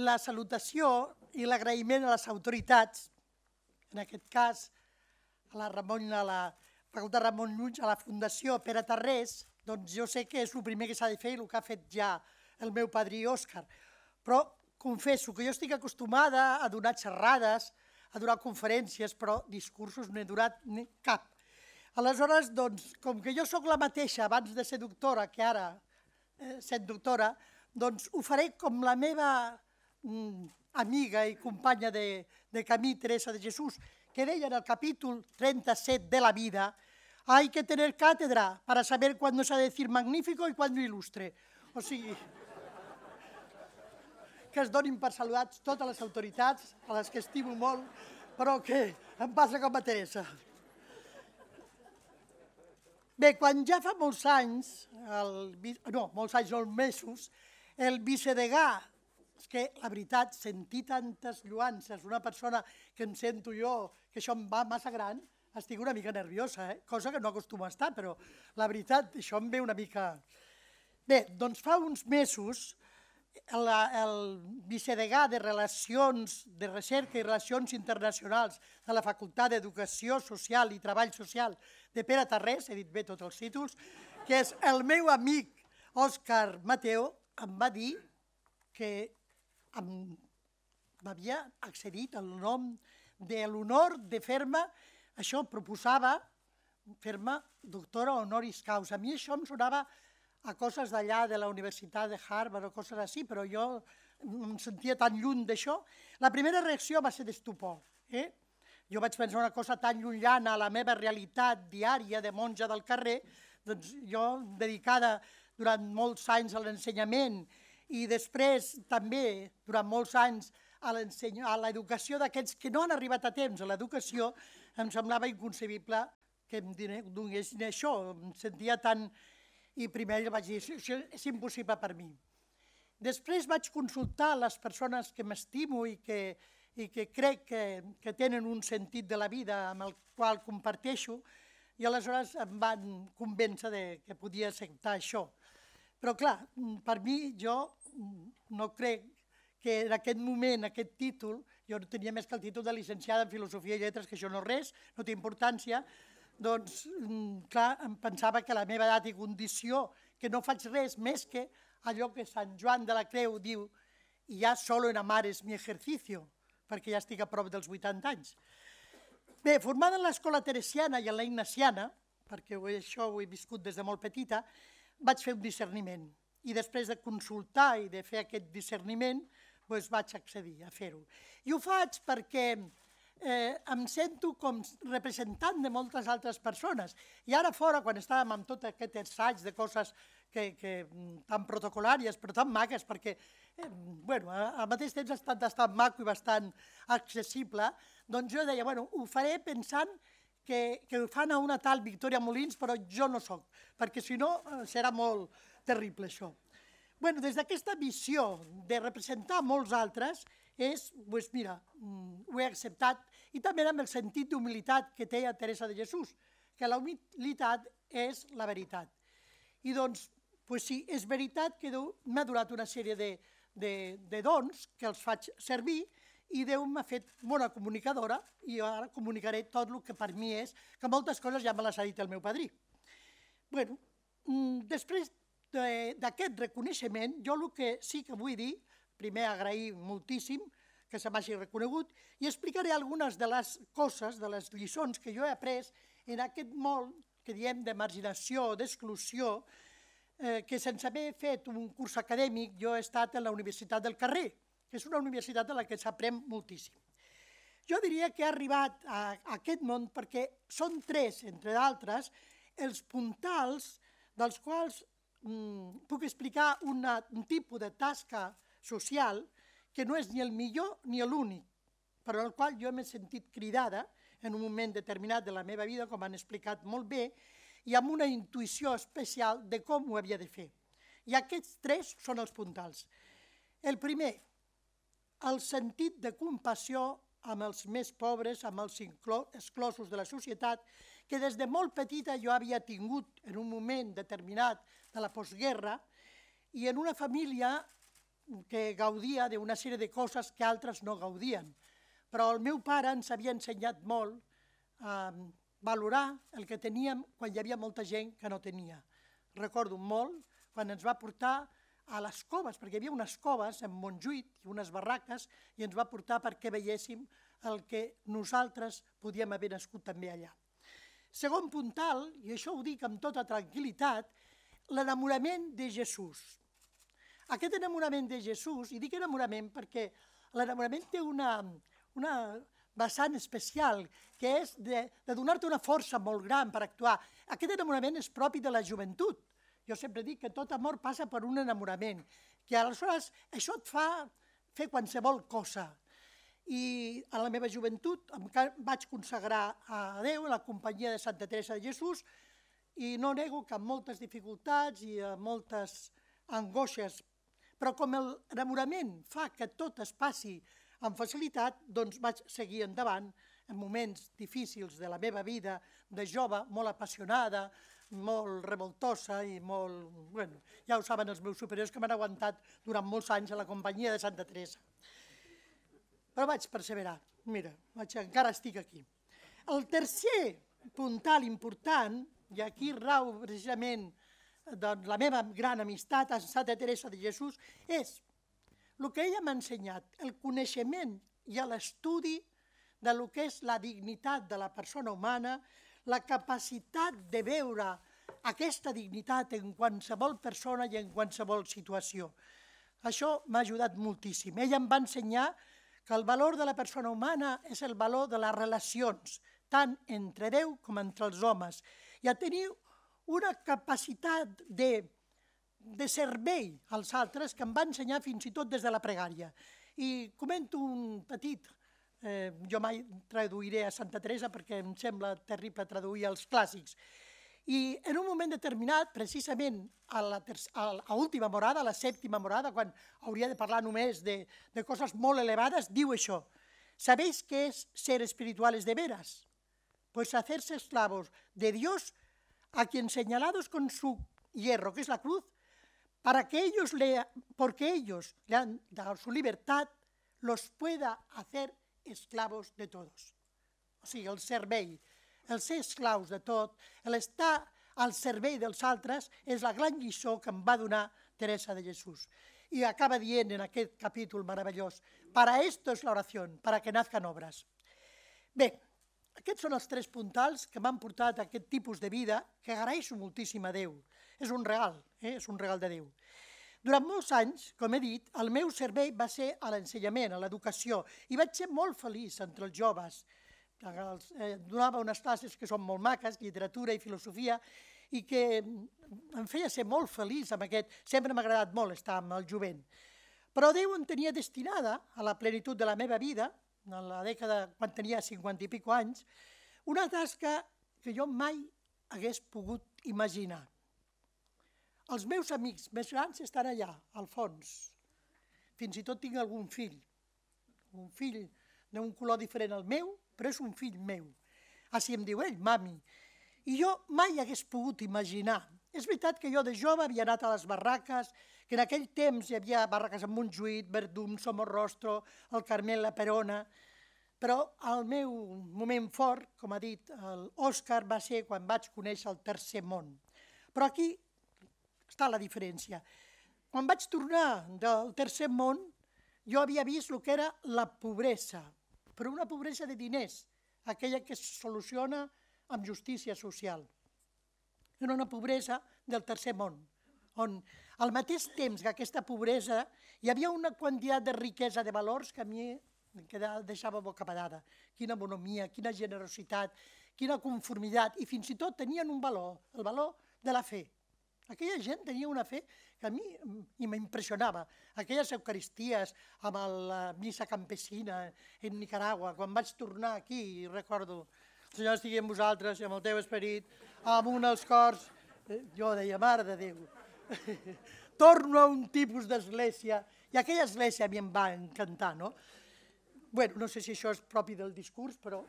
S4: La salutació i l'agraïment a les autoritats, en aquest cas a la Ramon, a la Facultat Ramon Llull, a la Fundació Pere Tarrés, doncs jo sé que és el primer que s'ha de fer i el que ha fet ja el meu padrí Òscar, però confesso que jo estic acostumada a donar xerrades, a donar conferències, però discursos no he donat cap. Aleshores, doncs, com que jo sóc la mateixa abans de ser doctora que ara eh, sent doctora, doncs ho faré com la meva mm, amiga i companya de, de camí, Teresa de Jesús, que deia en el capítol 37 de la vida, hay que tener cátedra para saber cuándo se ha de decir magnífico y cuándo ilustre. O sigui, que es donin per saludats totes les autoritats, a les que estimo molt, però que em passa com a Teresa. Bé, quan ja fa molts anys, el, no, molts anys, o mesos, el vicedegà, és que la veritat, sentir tantes lluances, una persona que em sento jo, que això em va massa gran, estic una mica nerviosa, eh? cosa que no acostuma a estar, però la veritat, això em ve una mica... Bé, doncs fa uns mesos, el, el vicedegà de Relacions de Recerca i Relacions Internacionals de la Facultat d'Educació Social i Treball Social de Pere Tarrés, he dit bé tots els títols, que és el meu amic Òscar Mateo, em va dir que m'havia accedit el nom de l'honor de fer-me, això proposava fer-me doctora honoris causa. A mi això em sonava a coses d'allà de la Universitat de Harvard o coses així, però jo em sentia tan lluny d'això. La primera reacció va ser d'estupor. Eh? jo vaig pensar una cosa tan llunyana a la meva realitat diària de monja del carrer, doncs jo, dedicada durant molts anys a l'ensenyament i després també durant molts anys a l'educació d'aquests que no han arribat a temps a l'educació, em semblava inconcebible que em donessin això, em sentia tan... I primer vaig dir, això és impossible per mi. Després vaig consultar les persones que m'estimo i que, i que crec que, que tenen un sentit de la vida amb el qual comparteixo, i aleshores em van convèncer de que podia acceptar això. Però clar, per mi jo no crec que en aquest moment, aquest títol, jo no tenia més que el títol de llicenciada en Filosofia i Lletres, que això no és res, no té importància, doncs, clar, em pensava que la meva edat i condició, que no faig res més que allò que Sant Joan de la Creu diu, ja solo en amar és mi ejercicio perquè ja estic a prop dels 80 anys. Bé, formada en l'escola teresiana i en la ignaciana, perquè això ho he viscut des de molt petita, vaig fer un discerniment. I després de consultar i de fer aquest discerniment, doncs vaig accedir a fer-ho. I ho faig perquè eh, em sento com representant de moltes altres persones. I ara fora, quan estàvem amb tot aquest assaig de coses que, que mm, tan protocolàries, però tan maques, perquè eh, bueno, al mateix temps ha estat bastant maco i bastant accessible, doncs jo deia, bueno, ho faré pensant que, que ho fan a una tal Victòria Molins, però jo no sóc, perquè si no eh, serà molt terrible això. Bueno, des d'aquesta visió de representar molts altres, és, pues mira, mm, ho he acceptat, i també amb el sentit d'humilitat que té a Teresa de Jesús, que la humilitat és la veritat. I doncs pues sí, és veritat que Déu m'ha donat una sèrie de, de, de dons que els faig servir i Déu m'ha fet bona comunicadora i ara comunicaré tot el que per mi és, que moltes coses ja me les ha dit el meu padrí. bueno, mm, després d'aquest reconeixement, jo el que sí que vull dir, primer agrair moltíssim que se m'hagi reconegut, i explicaré algunes de les coses, de les lliçons que jo he après en aquest món que diem de marginació, d'exclusió, Eh, que sense haver fet un curs acadèmic jo he estat a la Universitat del Carrer, que és una universitat de la que s'aprèn moltíssim. Jo diria que ha arribat a, aquest món perquè són tres, entre d'altres, els puntals dels quals mm, puc explicar una, un tipus de tasca social que no és ni el millor ni l'únic, però al qual jo m'he sentit cridada en un moment determinat de la meva vida, com han explicat molt bé, i amb una intuïció especial de com ho havia de fer. I aquests tres són els puntals. El primer, el sentit de compassió amb els més pobres, amb els exclosos de la societat, que des de molt petita jo havia tingut en un moment determinat de la postguerra i en una família que gaudia d'una sèrie de coses que altres no gaudien. Però el meu pare ens havia ensenyat molt eh, valorar el que teníem quan hi havia molta gent que no tenia. Recordo molt quan ens va portar a les coves, perquè hi havia unes coves en Montjuït i unes barraques, i ens va portar perquè veiéssim el que nosaltres podíem haver nascut també allà. Segon puntal, i això ho dic amb tota tranquil·litat, l'enamorament de Jesús. Aquest enamorament de Jesús, i dic enamorament perquè l'enamorament té una, una vessant especial, que és de, de donar-te una força molt gran per actuar. Aquest enamorament és propi de la joventut. Jo sempre dic que tot amor passa per un enamorament, que aleshores això et fa fer qualsevol cosa. I a la meva joventut em vaig consagrar a Déu, a la companyia de Santa Teresa de Jesús, i no nego que amb moltes dificultats i amb moltes angoixes, però com l'enamorament fa que tot es passi amb facilitat doncs, vaig seguir endavant en moments difícils de la meva vida, de jove, molt apassionada, molt revoltosa i molt... Bueno, ja ho saben els meus superiors que m'han aguantat durant molts anys a la companyia de Santa Teresa. Però vaig perseverar. Mira, vaig, encara estic aquí. El tercer puntal important, i aquí rau precisament doncs, la meva gran amistat a Santa Teresa de Jesús, és el que ella m'ha ensenyat, el coneixement i l'estudi de lo que és la dignitat de la persona humana, la capacitat de veure aquesta dignitat en qualsevol persona i en qualsevol situació. Això m'ha ajudat moltíssim. Ella em va ensenyar que el valor de la persona humana és el valor de les relacions, tant entre Déu com entre els homes, i a tenir una capacitat de de servei als altres que em va ensenyar fins i tot des de la pregària. I comento un petit, eh, jo mai traduiré a Santa Teresa perquè em sembla terrible traduir els clàssics, i en un moment determinat, precisament a la, a última morada, a la sèptima morada, quan hauria de parlar només de, de coses molt elevades, diu això, Sabeu què és ser espirituales de veras? Pues hacerse esclavos de Dios a quien señalados con su hierro, que es la cruz, para que ellos le, porque ellos le han dado su libertad, los pueda hacer esclavos de todos. O sigui, el servei, el ser esclaus de tot, el estar al servei dels altres és la gran lliçó que em va donar Teresa de Jesús. I acaba dient en aquest capítol meravellós, para esto es la oración, para que nazcan obras. Bé, aquests són els tres puntals que m'han portat a aquest tipus de vida que agraeixo moltíssim a Déu. És un regal, eh? és un regal de Déu. Durant molts anys, com he dit, el meu servei va ser a l'ensenyament, a l'educació, i vaig ser molt feliç entre els joves. Els, eh, donava unes classes que són molt maques, literatura i filosofia, i que em feia ser molt feliç amb aquest... Sempre m'ha agradat molt estar amb el jovent. Però Déu em tenia destinada a la plenitud de la meva vida, en la dècada quan tenia 50 i pico anys, una tasca que jo mai hagués pogut imaginar. Els meus amics més grans estan allà, al fons. Fins i tot tinc algun fill, un fill d'un color diferent al meu, però és un fill meu. Així em diu ell, mami. I jo mai hagués pogut imaginar. És veritat que jo de jove havia anat a les barraques, que en aquell temps hi havia barraques amb Montjuït, Verdum, Somorrostro, el Carmel, la Perona, però el meu moment fort, com ha dit l'Òscar, va ser quan vaig conèixer el Tercer Món. Però aquí està la diferència. Quan vaig tornar del tercer món, jo havia vist el que era la pobresa, però una pobresa de diners, aquella que es soluciona amb justícia social. Era una pobresa del tercer món, on al mateix temps que aquesta pobresa hi havia una quantitat de riquesa de valors que a mi em deixava bocabadada. Quina bonomia, quina generositat, quina conformitat, i fins i tot tenien un valor, el valor de la fe, aquella gent tenia una fe que a mi mm, m'impressionava. Aquelles eucaristies amb la missa campesina en Nicaragua, quan vaig tornar aquí, recordo, el Senyor estigui amb vosaltres i amb el teu esperit, amb un dels cors, eh, jo deia, mare de Déu, torno a un tipus d'església, i aquella església a mi em va encantar, no? Bueno, no sé si això és propi del discurs, però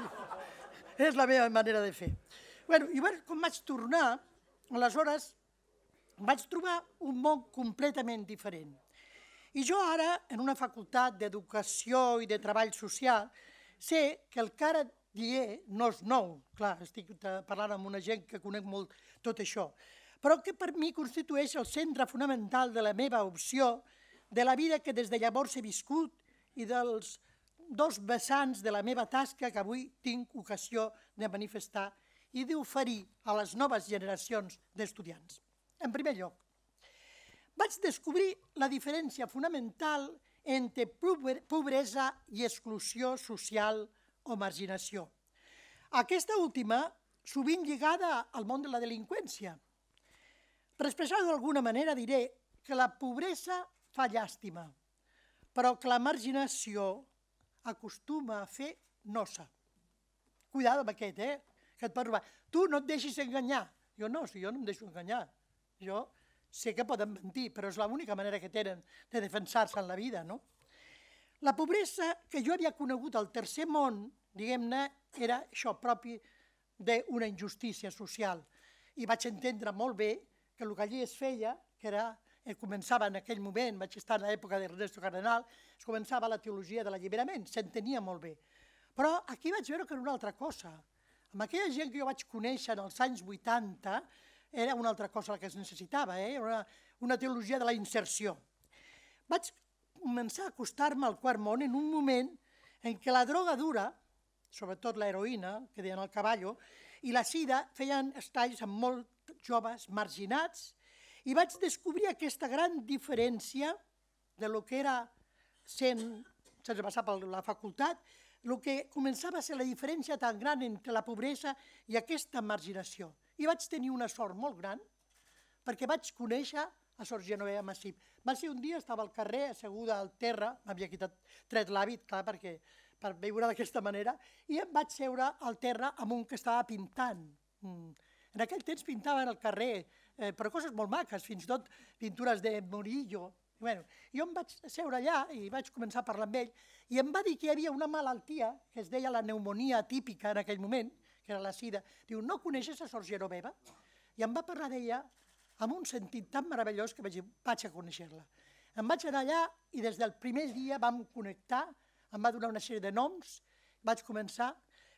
S4: és la meva manera de fer. Bueno, I bueno, quan vaig tornar, Aleshores, vaig trobar un món completament diferent. I jo ara, en una facultat d'educació i de treball social, sé que el que ara dié no és nou, clar, estic eh, parlant amb una gent que conec molt tot això, però que per mi constitueix el centre fonamental de la meva opció, de la vida que des de llavors he viscut i dels dos vessants de la meva tasca que avui tinc ocasió de manifestar i d'oferir a les noves generacions d'estudiants. En primer lloc, vaig descobrir la diferència fonamental entre pobresa i exclusió social o marginació. Aquesta última sovint lligada al món de la delinqüència. Per expressar-ho d'alguna manera diré que la pobresa fa llàstima, però que la marginació acostuma a fer nosa. Cuidado amb aquest, eh? que et pot robar. Tu no et deixis enganyar. Jo no, si jo no em deixo enganyar. Jo sé que poden mentir, però és l'única manera que tenen de defensar-se en la vida, no? La pobresa que jo havia conegut al tercer món, diguem-ne, era això propi d'una injustícia social. I vaig entendre molt bé que el que allí es feia, que era eh, començava en aquell moment, vaig estar en l'època d'Ernesto Cardenal, es començava la teologia de l'alliberament, s'entenia molt bé. Però aquí vaig veure que era una altra cosa, amb aquella gent que jo vaig conèixer en els anys 80 era una altra cosa que es necessitava, eh? una, una teologia de la inserció. Vaig començar a acostar-me al quart món en un moment en què la droga dura, sobretot l'heroïna, que deien el cavallo, i la sida feien estalls amb molt joves marginats i vaig descobrir aquesta gran diferència de lo que era sent sense passar per la facultat el que començava a ser la diferència tan gran entre la pobresa i aquesta marginació. I vaig tenir una sort molt gran perquè vaig conèixer a Sor Genovea Massip. Va ser un dia, estava al carrer, asseguda al terra, m'havia quitat tret l'hàbit, clar, perquè per viure d'aquesta manera, i em vaig seure al terra amb un que estava pintant. Mm. En aquell temps pintaven al carrer, eh, però coses molt maques, fins i tot pintures de Murillo, i bueno, jo em vaig seure allà i vaig començar a parlar amb ell i em va dir que hi havia una malaltia que es deia la pneumonia atípica en aquell moment, que era la sida. Diu, no coneixes a Sor Genoveva? I em va parlar d'ella amb un sentit tan meravellós que vaig dir, vaig a conèixer-la. Em vaig anar allà i des del primer dia vam connectar, em va donar una sèrie de noms, vaig començar,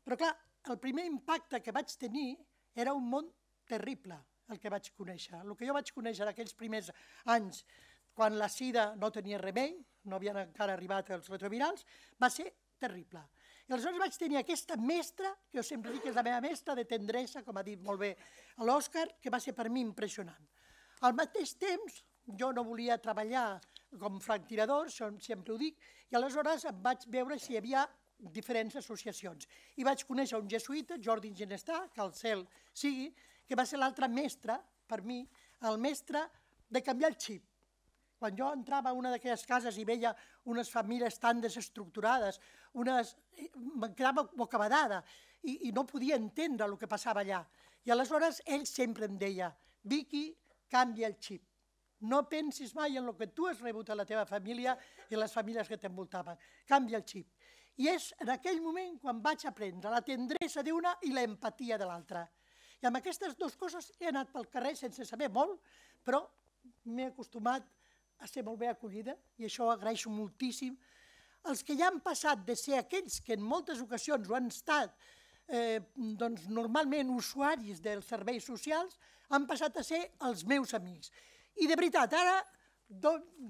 S4: però clar, el primer impacte que vaig tenir era un món terrible, el que vaig conèixer. El que jo vaig conèixer aquells primers anys quan la sida no tenia remei, no havien encara arribat els retrovirals, va ser terrible. I aleshores vaig tenir aquesta mestra, que jo sempre dic que és la meva mestra de tendresa, com ha dit molt bé l'Òscar, que va ser per mi impressionant. Al mateix temps, jo no volia treballar com franctirador, sempre ho dic, i aleshores em vaig veure si hi havia diferents associacions. I vaig conèixer un jesuïta, Jordi Genestà, que el cel sigui, que va ser l'altre mestre, per mi, el mestre de canviar el xip quan jo entrava a una d'aquelles cases i veia unes famílies tan desestructurades, unes... em quedava bocabadada i, i no podia entendre el que passava allà. I aleshores ell sempre em deia, Vicky, canvia el xip. No pensis mai en el que tu has rebut a la teva família i les famílies que t'envoltaven. Canvia el xip. I és en aquell moment quan vaig aprendre la tendresa d'una i la empatia de l'altra. I amb aquestes dues coses he anat pel carrer sense saber molt, però m'he acostumat a ser molt bé acollida i això ho agraeixo moltíssim. Els que ja han passat de ser aquells que en moltes ocasions ho han estat eh, doncs normalment usuaris dels serveis socials han passat a ser els meus amics. I de veritat, ara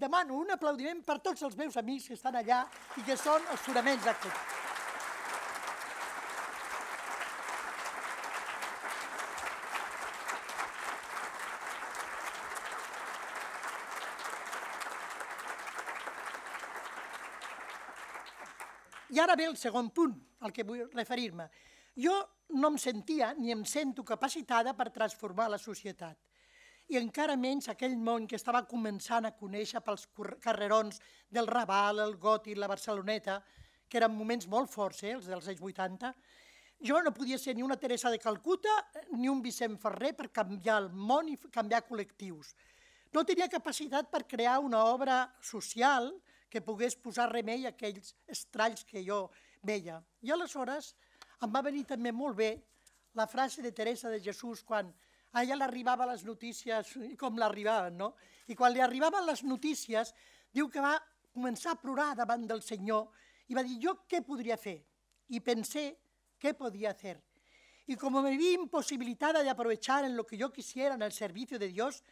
S4: demano un aplaudiment per tots els meus amics que estan allà i que són els fonaments d'aquest. I ara ve el segon punt al que vull referir-me. Jo no em sentia ni em sento capacitada per transformar la societat i encara menys aquell món que estava començant a conèixer pels carrerons del Raval, el Gòtic, la Barceloneta, que eren moments molt forts, eh, els dels anys 80, jo no podia ser ni una Teresa de Calcuta ni un Vicent Ferrer per canviar el món i canviar col·lectius. No tenia capacitat per crear una obra social que pogués posar remei a aquells estralls que jo veia. I aleshores em va venir també molt bé la frase de Teresa de Jesús quan a ella l'arribava les notícies, com l'arribaven, no? I quan li arribaven les notícies, diu que va començar a plorar davant del Senyor i va dir, jo què podria fer? I pensé, què podia fer? Y como me vi imposibilitada de aprovechar en lo que yo quisiera en el servicio de Dios,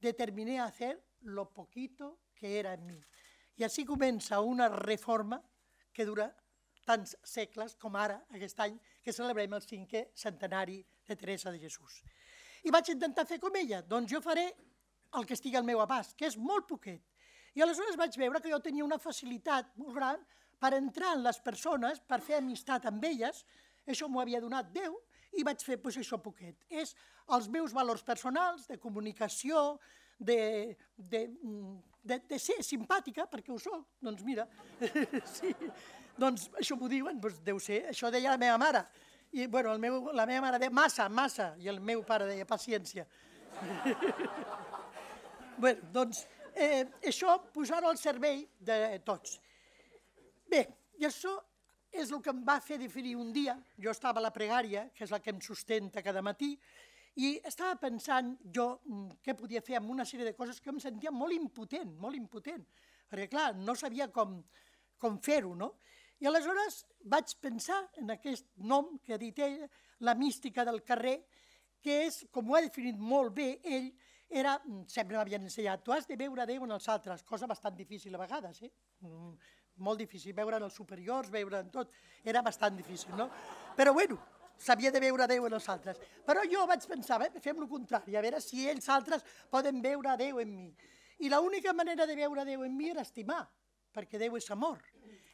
S4: determiné hacer lo poquito que era en mí. I així comença una reforma que dura tants segles com ara, aquest any, que celebrem el cinquè centenari de Teresa de Jesús. I vaig intentar fer com ella, doncs jo faré el que estigui al meu abast, que és molt poquet. I aleshores vaig veure que jo tenia una facilitat molt gran per entrar en les persones, per fer amistat amb elles, això m'ho havia donat Déu, i vaig fer doncs, això poquet. És els meus valors personals, de comunicació, de, de mm, de, de ser simpàtica, perquè ho sóc, doncs mira, sí, doncs això m'ho diuen, doncs deu ser, això deia la meva mare, i bueno, el meu, la meva mare deia massa, massa, i el meu pare deia paciència. bueno, doncs eh, això posar-ho al servei de tots. Bé, i això és el que em va fer definir un dia, jo estava a la pregària, que és la que em sustenta cada matí, i estava pensant jo mm, què podia fer amb una sèrie de coses que jo em sentia molt impotent, molt impotent, perquè clar, no sabia com, com fer-ho, no? I aleshores vaig pensar en aquest nom que ha dit ell, la mística del carrer, que és, com ho ha definit molt bé ell, era, mm, sempre m'havien ensenyat, tu has de veure Déu en els altres, cosa bastant difícil a vegades, eh? Mm, molt difícil, veure en els superiors, veure en tot, era bastant difícil, no? Però bueno, s'havia de veure Déu en els altres. Però jo vaig pensar, bé, fem el contrari, a veure si ells altres poden veure Déu en mi. I l'única manera de veure Déu en mi era estimar, perquè Déu és amor.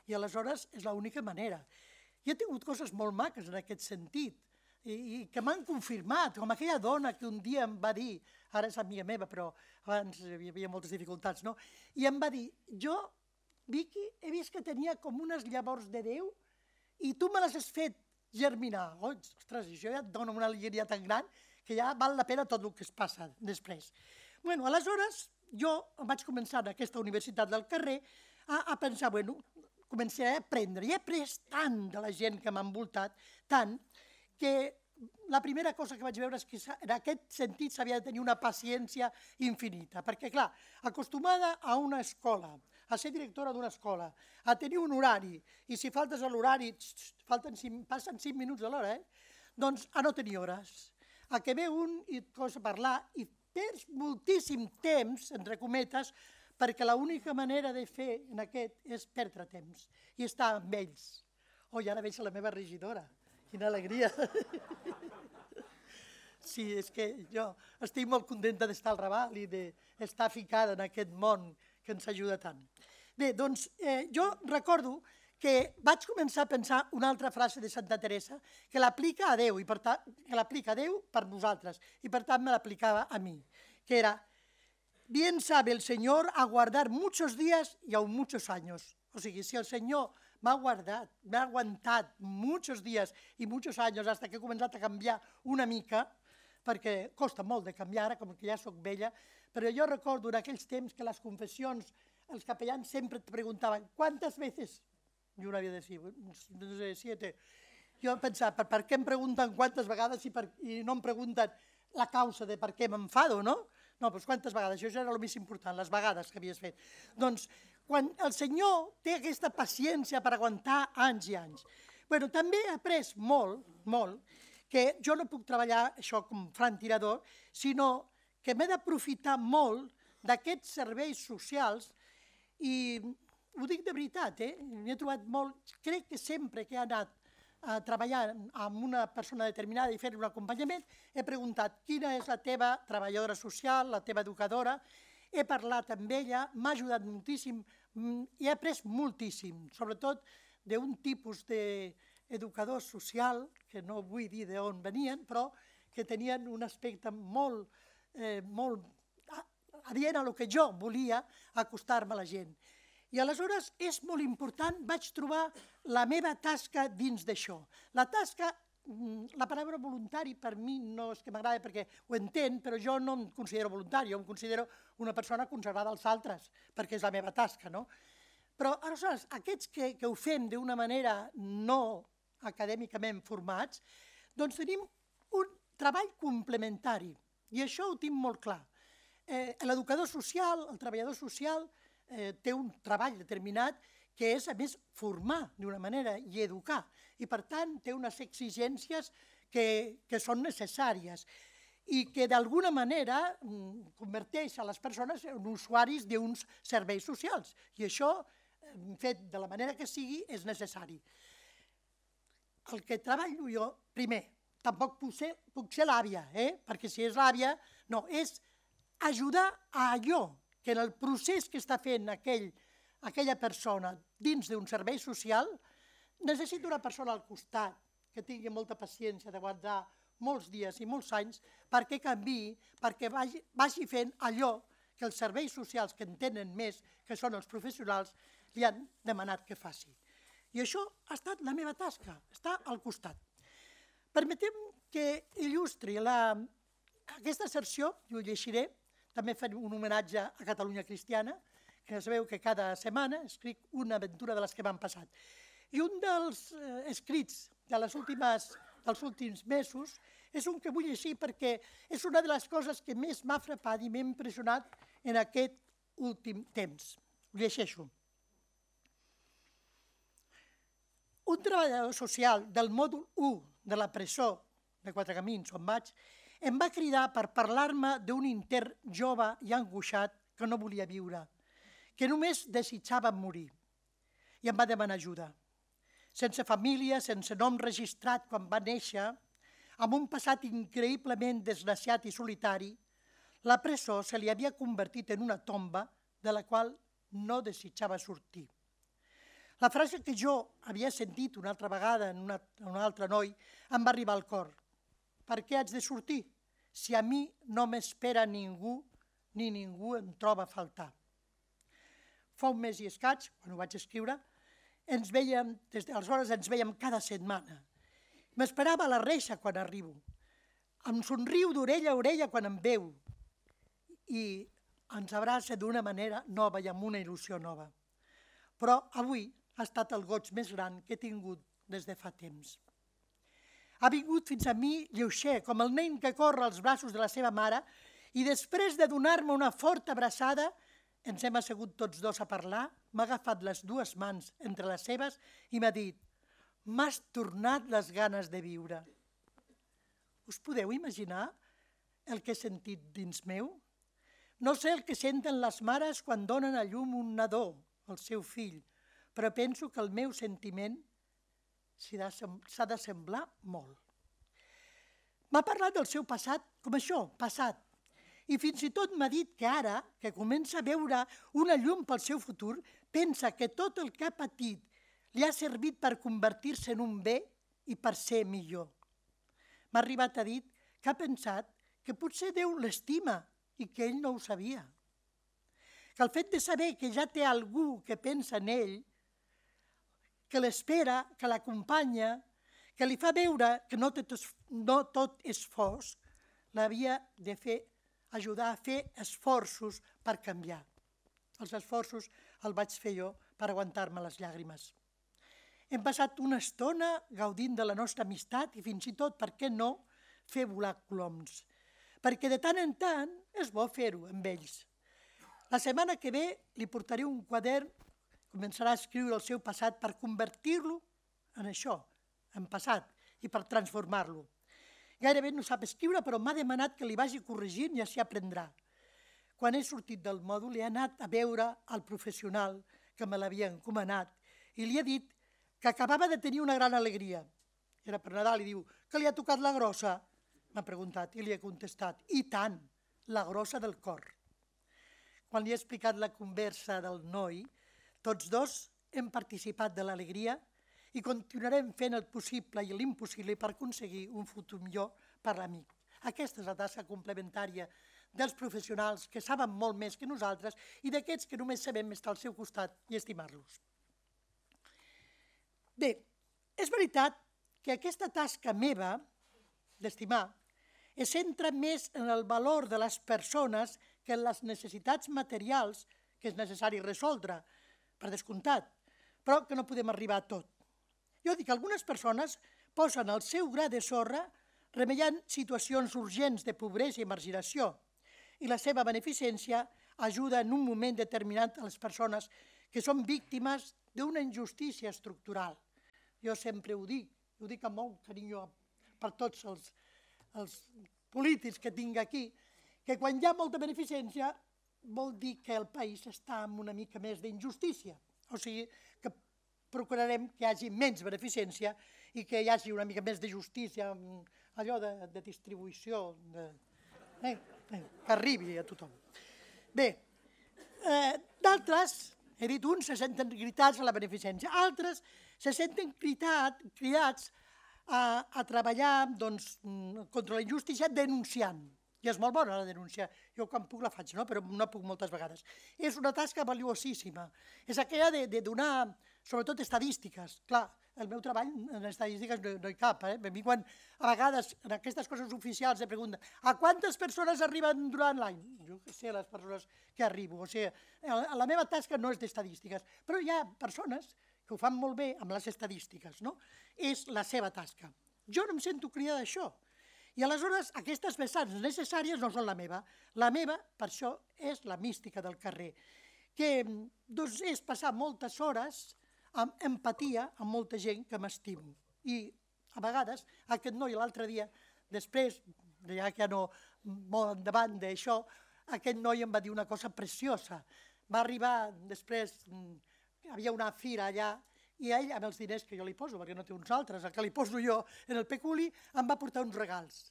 S4: I aleshores és l'única manera. I he tingut coses molt maques en aquest sentit, i, i que m'han confirmat, com aquella dona que un dia em va dir, ara és amiga meva, però abans hi havia moltes dificultats, no? I em va dir, jo, Vicky, he vist que tenia com unes llavors de Déu i tu me les has fet germinar. Oh, ostres, això ja et dona una alegria tan gran que ja val la pena tot el que es passa després. Bueno, aleshores, jo vaig començar en aquesta universitat del carrer a, a pensar, bueno, comencé a aprendre. I he après tant de la gent que m'ha envoltat, tant, que la primera cosa que vaig veure és que en aquest sentit s'havia de tenir una paciència infinita, perquè, clar, acostumada a una escola, a ser directora d'una escola, a tenir un horari, i si faltes a l'horari, falten passen 5 minuts de l'hora, eh? doncs a no tenir hores, a que ve un i et posa a parlar i perds moltíssim temps, entre cometes, perquè l'única manera de fer en aquest és perdre temps i estar amb ells. Oh, ja ara veig la meva regidora, quina alegria. Sí, és que jo estic molt contenta d'estar al Raval i d'estar ficada en aquest món que ens ajuda tant. Bé, doncs eh, jo recordo que vaig començar a pensar una altra frase de Santa Teresa que l'aplica a Déu i per tant que l'aplica a Déu per nosaltres i per tant me l'aplicava a mi, que era bien sabe el Señor a guardar muchos días y aún muchos años. O sigui, si el Senyor m'ha guardat, m'ha aguantat muchos dies i muchos anys hasta que he començat a canviar una mica, perquè costa molt de canviar ara, com que ja sóc vella, però jo recordo en aquells temps que les confessions, els capellans sempre et preguntaven quantes vegades, Jo no havia de dir, no sé, siete. Jo em pensava, per, per què em pregunten quantes vegades i, per, i no em pregunten la causa de per què m'enfado, no? No, doncs quantes vegades? Això era el més important, les vegades que havies fet. Doncs quan el Senyor té aquesta paciència per aguantar anys i anys. Bueno, també he après molt, molt, que jo no puc treballar això com Fran Tirador, sinó que m'he d'aprofitar molt d'aquests serveis socials i ho dic de veritat, eh? n'he trobat molt, crec que sempre que he anat a treballar amb una persona determinada i fer un acompanyament, he preguntat quina és la teva treballadora social, la teva educadora, he parlat amb ella, m'ha ajudat moltíssim mm, i he après moltíssim, sobretot d'un tipus d'educador social, que no vull dir d'on venien, però que tenien un aspecte molt eh, molt adient a el que jo volia acostar-me a la gent. I aleshores és molt important, vaig trobar la meva tasca dins d'això. La tasca, mm, la paraula voluntari per mi no és que m'agrada perquè ho entenc, però jo no em considero voluntari, jo em considero una persona conservada als altres, perquè és la meva tasca, no? Però aleshores, aquests que, que ho fem d'una manera no acadèmicament formats, doncs tenim un treball complementari. I això ho tinc molt clar. Eh, L'educador social, el treballador social, eh, té un treball determinat que és, a més, formar d'una manera i educar. I, per tant, té unes exigències que, que són necessàries i que d'alguna manera mm, converteix a les persones en usuaris d'uns serveis socials. I això, eh, fet de la manera que sigui, és necessari. El que treballo jo, primer, tampoc puc ser, puc ser l'àvia, eh? perquè si és l'àvia, no, és ajudar a allò que en el procés que està fent aquell, aquella persona dins d'un servei social, necessita una persona al costat que tingui molta paciència de guardar molts dies i molts anys perquè canvi, perquè vagi, vagi fent allò que els serveis socials que en tenen més, que són els professionals, li han demanat que faci. I això ha estat la meva tasca, estar al costat. Permetem que il·lustri la, aquesta asserció, jo llegiré, també fem un homenatge a Catalunya Cristiana, que sabeu que cada setmana escric una aventura de les que m'han passat. I un dels eh, escrits de les últimes, dels últims mesos és un que vull llegir perquè és una de les coses que més m'ha frapat i m'ha impressionat en aquest últim temps. Ho llegeixo. Un treballador social del mòdul 1 de la presó de Quatre Camins, on vaig, em va cridar per parlar-me d'un intern jove i angoixat que no volia viure, que només desitjava morir, i em va demanar ajuda. Sense família, sense nom registrat quan va néixer, amb un passat increïblement desgraciat i solitari, la presó se li havia convertit en una tomba de la qual no desitjava sortir. La frase que jo havia sentit una altra vegada en, una, en un altre noi em va arribar al cor. Per què haig de sortir si a mi no m'espera ningú ni ningú em troba a faltar? Fa un mes i escaig, quan ho vaig escriure, ens veiem, des d'aleshores ens veiem cada setmana. M'esperava a la reixa quan arribo. Em somriu d'orella a orella quan em veu i ens abraça d'una manera nova i amb una il·lusió nova. Però avui ha estat el goig més gran que he tingut des de fa temps. Ha vingut fins a mi lleuixer, com el nen que corre als braços de la seva mare, i després de donar-me una forta abraçada, ens hem assegut tots dos a parlar, m'ha agafat les dues mans entre les seves i m'ha dit «M'has tornat les ganes de viure». Us podeu imaginar el que he sentit dins meu? No sé el que senten les mares quan donen a llum un nadó, el seu fill, però penso que el meu sentiment s'ha de semblar molt. M'ha parlat del seu passat com això, passat, i fins i tot m'ha dit que ara, que comença a veure una llum pel seu futur, pensa que tot el que ha patit li ha servit per convertir-se en un bé i per ser millor. M'ha arribat a dir que ha pensat que potser Déu l'estima i que ell no ho sabia. Que el fet de saber que ja té algú que pensa en ell que l'espera, que l'acompanya, que li fa veure que no tot, és, no tot és fosc, l'havia de fer ajudar a fer esforços per canviar. Els esforços els vaig fer jo per aguantar-me les llàgrimes. Hem passat una estona gaudint de la nostra amistat i fins i tot, per què no, fer volar coloms. Perquè de tant en tant és bo fer-ho amb ells. La setmana que ve li portaré un quadern Començarà a escriure el seu passat per convertir-lo en això, en passat, i per transformar-lo. Gairebé no sap escriure, però m'ha demanat que li vagi corregint i així aprendrà. Quan he sortit del mòdul he anat a veure el professional que me l'havia encomanat i li he dit que acabava de tenir una gran alegria. Era per Nadal i diu, que li ha tocat la grossa? M'ha preguntat i li he contestat, i tant, la grossa del cor. Quan li he explicat la conversa del noi, tots dos hem participat de l'alegria i continuarem fent el possible i l'impossible per aconseguir un futur millor per l'amic. Aquesta és la tasca complementària dels professionals que saben molt més que nosaltres i d'aquests que només sabem estar al seu costat i estimar-los. Bé, és veritat que aquesta tasca meva d'estimar es centra més en el valor de les persones que en les necessitats materials que és necessari resoldre, per descomptat, però que no podem arribar a tot. Jo dic que algunes persones posen el seu gra de sorra remeiant situacions urgents de pobresa i marginació, i la seva beneficència ajuda en un moment determinat a les persones que són víctimes d'una injustícia estructural. Jo sempre ho dic, ho dic amb molt carinyo per tots els, els polítics que tinc aquí, que quan hi ha molta beneficència vol dir que el país està amb una mica més d'injustícia, o sigui que procurarem que hi hagi menys beneficència i que hi hagi una mica més de justícia, allò de, de distribució, de, eh, eh, que arribi a tothom. Bé, eh, d'altres, he dit uns, se senten gritats a la beneficència, altres se senten cridat, cridats a, a treballar doncs, contra la injustícia denunciant i és molt bona la denúncia. Jo quan puc la faig, no? però no puc moltes vegades. És una tasca valuosíssima. És aquella de, de donar, sobretot, estadístiques. Clar, el meu treball en estadístiques no, no hi cap. Eh? A mi quan a vegades en aquestes coses oficials em pregunten a quantes persones arriben durant l'any? Jo sé les persones que arribo. O sigui, la meva tasca no és d'estadístiques, però hi ha persones que ho fan molt bé amb les estadístiques, no? És la seva tasca. Jo no em sento criada d'això. I aleshores aquestes vessants necessàries no són la meva. La meva, per això, és la mística del carrer, que mm, doncs, és passar moltes hores amb empatia amb molta gent que m'estimo. I a vegades aquest noi l'altre dia, després, ja que no molt endavant d'això, aquest noi em va dir una cosa preciosa. Va arribar després, hi mm, havia una fira allà, i ell, amb els diners que jo li poso, perquè no té uns altres, el que li poso jo en el peculi, em va portar uns regals.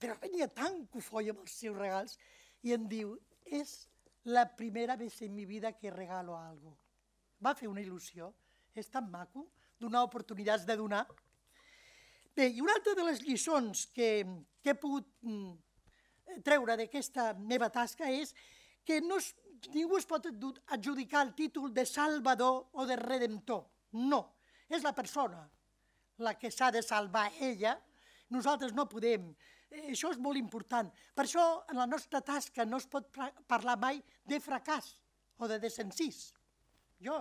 S4: Però venia tan cofoll amb els seus regals i em diu, és la primera vegada en mi vida que regalo algo. Va fer una il·lusió, és tan maco, donar oportunitats de donar. Bé, i una altra de les lliçons que, que he pogut mm, treure d'aquesta meva tasca és que no es, ningú es pot adjudicar el títol de salvador o de redemptor no, és la persona la que s'ha de salvar ella, nosaltres no podem. Eh, això és molt important. Per això en la nostra tasca no es pot parlar mai de fracàs o de desencís. Jo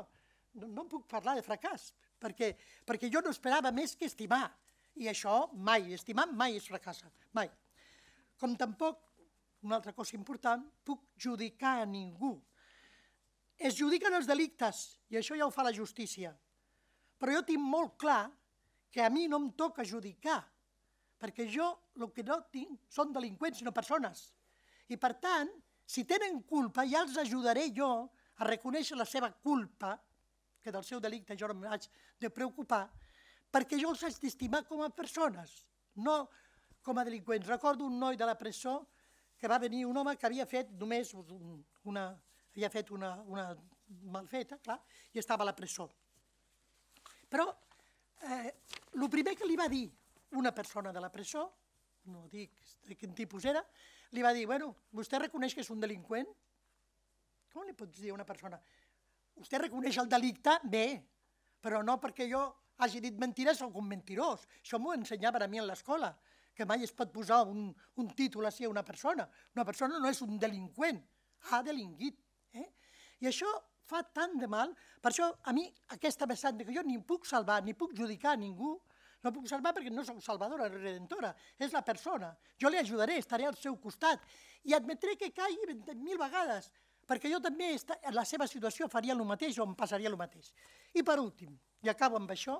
S4: no, no puc parlar de fracàs, perquè, perquè jo no esperava més que estimar. I això mai, estimar mai es fracassa, mai. Com tampoc, una altra cosa important, puc judicar a ningú. Es judiquen els delictes, i això ja ho fa la justícia. Però jo tinc molt clar que a mi no em toca judicar, perquè jo el que no tinc són delinqüents, no persones. I per tant, si tenen culpa, ja els ajudaré jo a reconèixer la seva culpa, que del seu delicte jo no m'haig de preocupar, perquè jo els haig d'estimar com a persones, no com a delinqüents. Recordo un noi de la presó que va venir un home que havia fet només una, havia fet una, una malfeta, clar, i estava a la presó. Però eh, primer que li va dir una persona de la presó, no dic de quin tipus era, li va dir, bueno, vostè reconeix que és un delinqüent? Com li pots dir a una persona? Vostè reconeix el delicte? Bé, però no perquè jo hagi dit mentires sóc un mentirós. Això m'ho ensenyaven a mi en l'escola, que mai es pot posar un, un títol així a una persona. Una persona no és un delinqüent, ha delinguit. Eh? I això fa tant de mal, per això a mi aquesta vessant que jo ni puc salvar, ni puc judicar a ningú, no puc salvar perquè no sóc salvadora, redentora, és la persona. Jo li ajudaré, estaré al seu costat i admetré que caigui mil vegades, perquè jo també en la seva situació faria el mateix o em passaria el mateix. I per últim, i acabo amb això,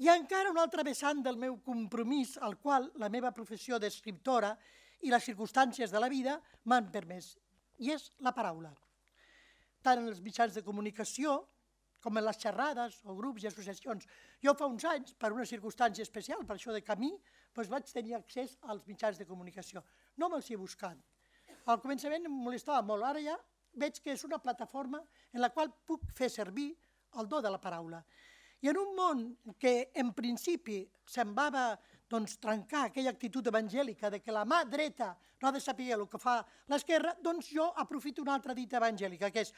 S4: hi ha encara un altre vessant del meu compromís al qual la meva professió d'escriptora i les circumstàncies de la vida m'han permès, i és la paraula tant en els mitjans de comunicació com en les xerrades o grups i associacions. Jo fa uns anys, per una circumstància especial, per això de camí, doncs vaig tenir accés als mitjans de comunicació. No me'ls he buscat. Al començament em molestava molt, ara ja veig que és una plataforma en la qual puc fer servir el do de la paraula. I en un món que en principi semblava doncs, trencar aquella actitud evangèlica de que la mà dreta no ha de saber el que fa l'esquerra, doncs jo aprofito una altra dita evangèlica, que és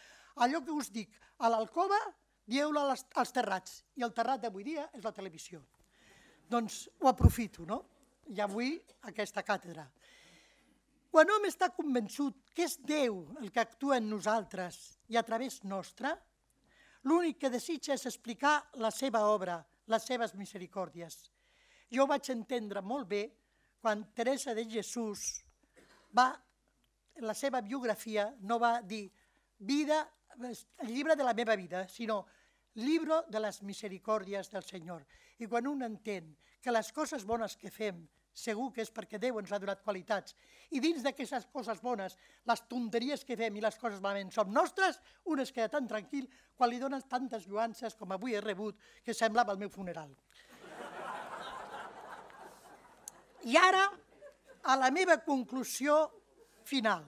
S4: allò que us dic a l'alcova, dieu-la als terrats, i el terrat d'avui dia és la televisió. Doncs ho aprofito, no? I avui aquesta càtedra. Quan hom està convençut que és Déu el que actua en nosaltres i a través nostra, l'únic que desitja és explicar la seva obra, les seves misericòrdies. Jo vaig entendre molt bé quan Teresa de Jesús va, en la seva biografia no va dir vida, el llibre de la meva vida, sinó llibre de les misericòrdies del Senyor. I quan un entén que les coses bones que fem segur que és perquè Déu ens ha donat qualitats, i dins d'aquestes coses bones, les tonteries que fem i les coses malament són nostres, un es queda tan tranquil quan li dones tantes lluances com avui he rebut que semblava el meu funeral. I ara, a la meva conclusió final,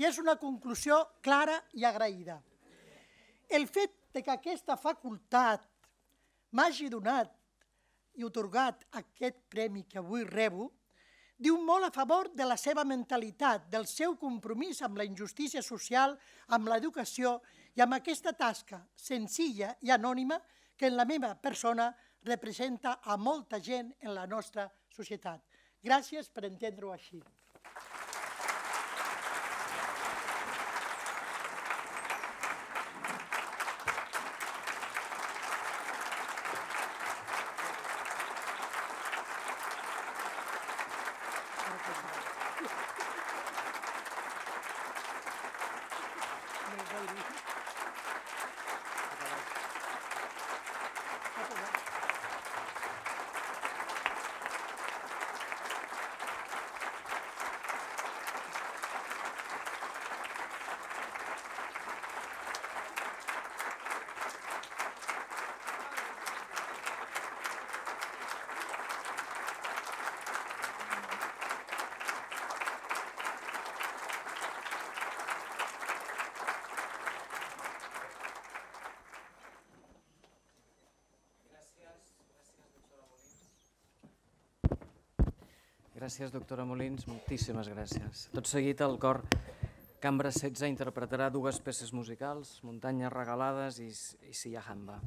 S4: i és una conclusió clara i agraïda. El fet de que aquesta facultat m'hagi donat i otorgat aquest premi que avui rebo, diu molt a favor de la seva mentalitat, del seu compromís amb la injustícia social, amb l'educació i amb aquesta tasca senzilla i anònima que en la meva persona representa a molta gent en la nostra societat. Gràcies per entendre-ho així.
S2: Gràcies, doctora Molins, moltíssimes gràcies. Tot seguit, el cor Cambra 16 interpretarà dues peces musicals, Muntanyes regalades i, Siyahamba.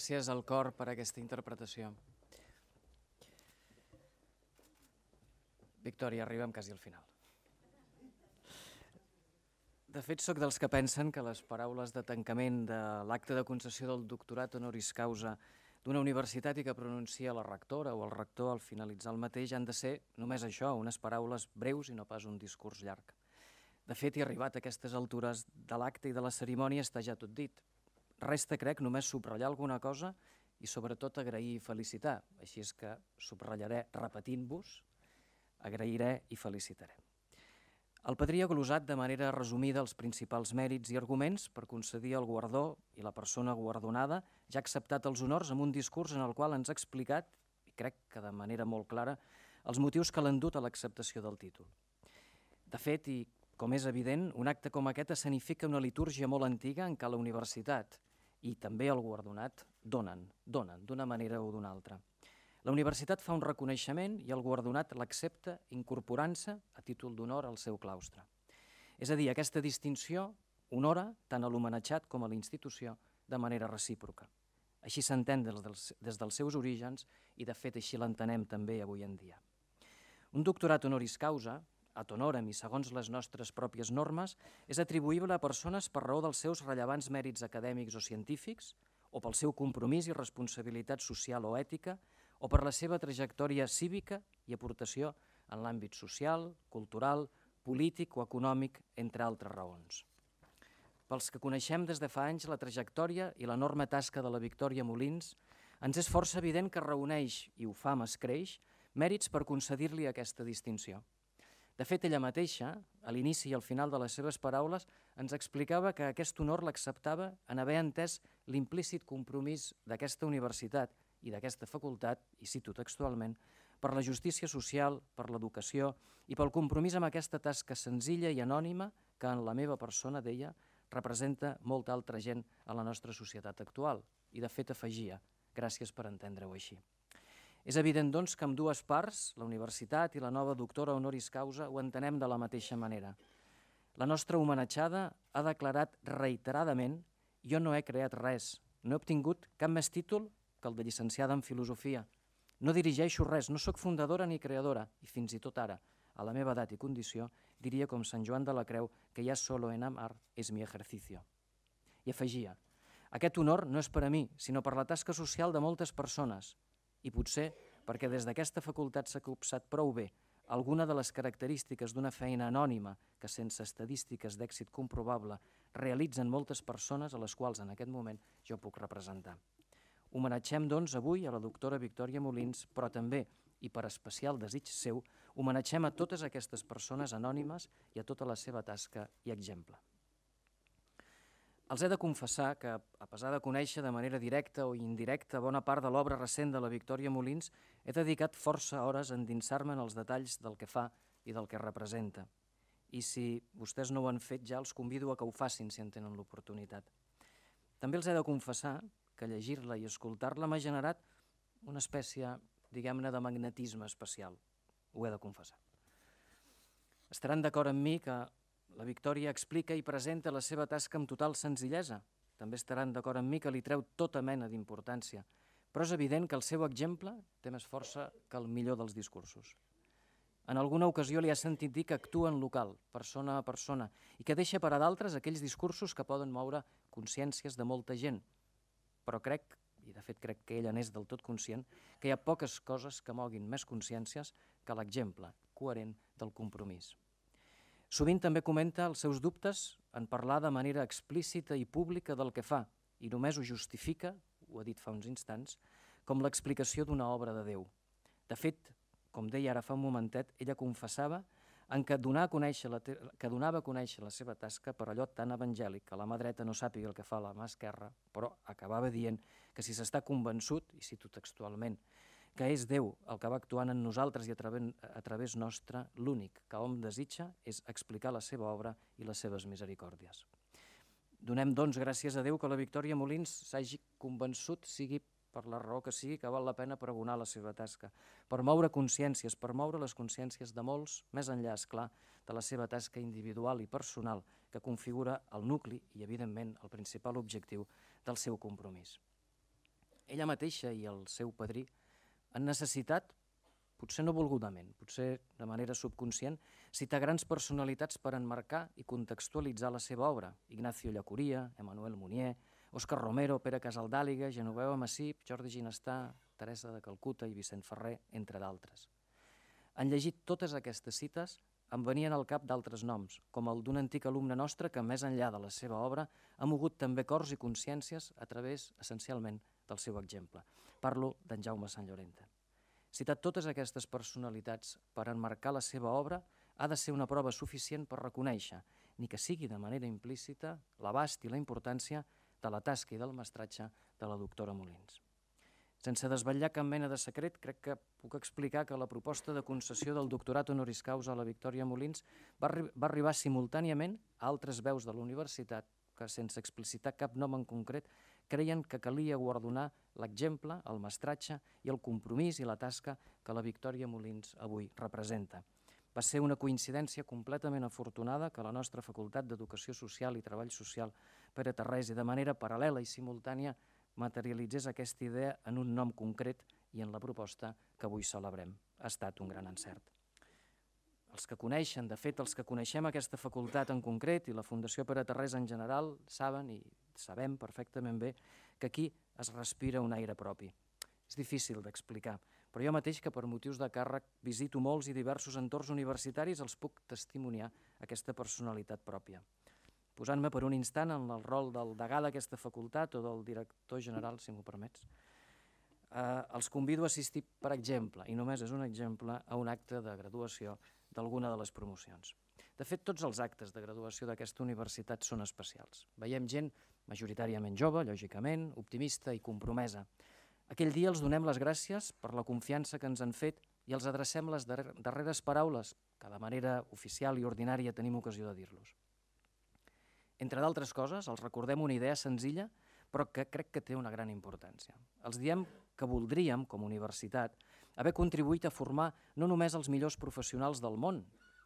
S2: gràcies al cor per aquesta interpretació. Victòria, arribem quasi al final. De fet, sóc dels que pensen que les paraules de tancament de l'acte de concessió del doctorat honoris causa d'una universitat i que pronuncia la rectora o el rector al finalitzar el mateix han de ser només això, unes paraules breus i no pas un discurs llarg. De fet, i arribat a aquestes altures de l'acte i de la cerimònia, està ja tot dit. Resta, crec, només subratllar alguna cosa i sobretot agrair i felicitar. Així és que subratllaré repetint-vos, agrairé i felicitaré. El padrí ha glosat de manera resumida els principals mèrits i arguments per concedir el guardó i la persona guardonada ja ha acceptat els honors amb un discurs en el qual ens ha explicat, i crec que de manera molt clara, els motius que l'han dut a l'acceptació del títol. De fet, i com és evident, un acte com aquest escenifica una litúrgia molt antiga en què la universitat, i també el guardonat donen, donen, d'una manera o d'una altra. La universitat fa un reconeixement i el guardonat l'accepta incorporant-se a títol d'honor al seu claustre. És a dir, aquesta distinció honora tant a l'homenatjat com a la institució de manera recíproca. Així s'entén des, dels, des dels seus orígens i, de fet, així l'entenem també avui en dia. Un doctorat honoris causa a honorem i segons les nostres pròpies normes, és atribuïble a persones per raó dels seus rellevants mèrits acadèmics o científics, o pel seu compromís i responsabilitat social o ètica, o per la seva trajectòria cívica i aportació en l'àmbit social, cultural, polític o econòmic, entre altres raons. Pels que coneixem des de fa anys la trajectòria i l'enorme tasca de la Victòria Molins, ens és força evident que reuneix, i ho fa amb escreix, mèrits per concedir-li aquesta distinció. De fet, ella mateixa, a l'inici i al final de les seves paraules, ens explicava que aquest honor l'acceptava en haver entès l'implícit compromís d'aquesta universitat i d'aquesta facultat, i cito textualment, per la justícia social, per l'educació i pel compromís amb aquesta tasca senzilla i anònima que en la meva persona, deia, representa molta altra gent a la nostra societat actual. I de fet afegia, gràcies per entendre-ho així. És evident, doncs, que amb dues parts, la universitat i la nova doctora honoris causa, ho entenem de la mateixa manera. La nostra homenatjada ha declarat reiteradament jo no he creat res, no he obtingut cap més títol que el de llicenciada en filosofia. No dirigeixo res, no sóc fundadora ni creadora, i fins i tot ara, a la meva edat i condició, diria com Sant Joan de la Creu que ja solo en amar és mi ejercicio. I afegia, aquest honor no és per a mi, sinó per la tasca social de moltes persones, i potser perquè des d'aquesta facultat s'ha copsat prou bé alguna de les característiques d'una feina anònima que sense estadístiques d'èxit comprovable realitzen moltes persones a les quals en aquest moment jo puc representar. Homenatgem, doncs, avui a la doctora Victòria Molins, però també, i per especial desig seu, homenatgem a totes aquestes persones anònimes i a tota la seva tasca i exemple. Els he de confessar que, a pesar de conèixer de manera directa o indirecta bona part de l'obra recent de la Victòria Molins, he dedicat força hores a endinsar-me en els detalls del que fa i del que representa. I si vostès no ho han fet ja, els convido a que ho facin si en tenen l'oportunitat. També els he de confessar que llegir-la i escoltar-la m'ha generat una espècie, diguem-ne, de magnetisme especial. Ho he de confessar. Estaran d'acord amb mi que la Victòria explica i presenta la seva tasca amb total senzillesa. També estaran d'acord amb mi que li treu tota mena d'importància, però és evident que el seu exemple té més força que el millor dels discursos. En alguna ocasió li ha sentit dir que actua en local, persona a persona, i que deixa per a d'altres aquells discursos que poden moure consciències de molta gent. Però crec, i de fet crec que ella n'és del tot conscient, que hi ha poques coses que moguin més consciències que l'exemple coherent del compromís. Sovint també comenta els seus dubtes en parlar de manera explícita i pública del que fa i només ho justifica, ho ha dit fa uns instants, com l'explicació d'una obra de Déu. De fet, com deia ara fa un momentet, ella confessava en què, donar a la que donava a conèixer la seva tasca per allò tan evangèlic que la mà dreta no sàpiga el que fa la mà esquerra, però acabava dient que si s'està convençut, i cito textualment, que és Déu el que va actuant en nosaltres i a través, a través nostre, l'únic que hom desitja és explicar la seva obra i les seves misericòrdies. Donem, doncs, gràcies a Déu que la Victòria Molins s'hagi convençut, sigui per la raó que sigui, que val la pena pregonar la seva tasca, per moure consciències, per moure les consciències de molts, més enllà, és clar, de la seva tasca individual i personal, que configura el nucli i, evidentment, el principal objectiu del seu compromís. Ella mateixa i el seu padrí, han necessitat, potser no volgudament, potser de manera subconscient, citar grans personalitats per enmarcar i contextualitzar la seva obra. Ignacio Llacuria, Emmanuel Munier, Òscar Romero, Pere Casaldàliga, Genoveva Massip, Jordi Ginestà, Teresa de Calcuta i Vicent Ferrer, entre d'altres. Han llegit totes aquestes cites, em venien al cap d'altres noms, com el d'un antic alumne nostre que, més enllà de la seva obra, ha mogut també cors i consciències a través, essencialment, del seu exemple. Parlo d'en Jaume Sant Llorente. Citar totes aquestes personalitats per enmarcar la seva obra ha de ser una prova suficient per reconèixer, ni que sigui de manera implícita, l'abast i la importància de la tasca i del mestratge de la doctora Molins. Sense desvetllar cap mena de secret, crec que puc explicar que la proposta de concessió del doctorat honoris causa a la Victòria Molins va, arri va arribar simultàniament a altres veus de la universitat que, sense explicitar cap nom en concret, creien que calia guardonar l'exemple, el mestratge i el compromís i la tasca que la Victòria Molins avui representa. Va ser una coincidència completament afortunada que la nostra Facultat d'Educació Social i Treball Social per a Terresa de manera paral·lela i simultània, materialitzés aquesta idea en un nom concret i en la proposta que avui celebrem. Ha estat un gran encert. Els que coneixen, de fet, els que coneixem aquesta facultat en concret i la Fundació Pere Terresa en general, saben i sabem perfectament bé que aquí es respira un aire propi. És difícil d'explicar, però jo mateix que per motius de càrrec visito molts i diversos entorns universitaris els puc testimoniar aquesta personalitat pròpia. Posant-me per un instant en el rol del degà d'aquesta facultat o del director general, si m'ho permets, eh, els convido a assistir, per exemple, i només és un exemple, a un acte de graduació d'alguna de les promocions. De fet, tots els actes de graduació d'aquesta universitat són especials. Veiem gent majoritàriament jove, lògicament, optimista i compromesa. Aquell dia els donem les gràcies per la confiança que ens han fet i els adrecem les darreres paraules que de manera oficial i ordinària tenim ocasió de dir-los. Entre d'altres coses, els recordem una idea senzilla, però que crec que té una gran importància. Els diem que voldríem, com a universitat, haver contribuït a formar no només els millors professionals del món,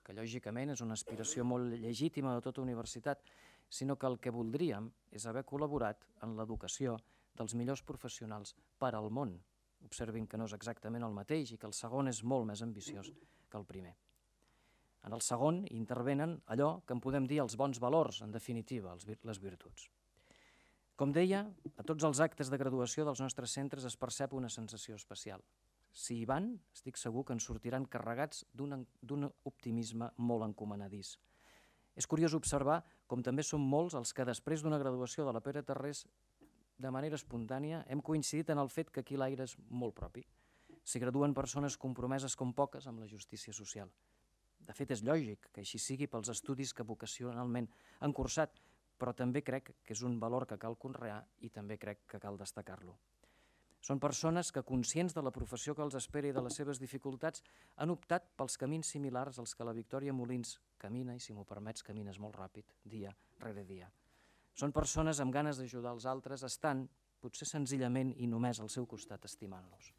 S2: que lògicament és una aspiració molt legítima de tota universitat, sinó que el que voldríem és haver col·laborat en l'educació dels millors professionals per al món. Observin que no és exactament el mateix i que el segon és molt més ambiciós que el primer. En el segon intervenen allò que en podem dir els bons valors, en definitiva, els, les virtuts. Com deia, a tots els actes de graduació dels nostres centres es percep una sensació especial. Si hi van, estic segur que en sortiran carregats d'un optimisme molt encomanadís. És curiós observar com també som molts els que després d'una graduació de la Pere Terrés de manera espontània hem coincidit en el fet que aquí l'aire és molt propi. S'hi graduen persones compromeses com poques amb la justícia social. De fet, és lògic que així sigui pels estudis que vocacionalment han cursat, però també crec que és un valor que cal conrear i també crec que cal destacar-lo. Són persones que, conscients de la professió que els espera i de les seves dificultats, han optat pels camins similars als que la Victòria Molins camina, i si m'ho permets, camines molt ràpid, dia rere dia. Són persones amb ganes d'ajudar els altres, estan, potser senzillament i només al seu costat, estimant-los.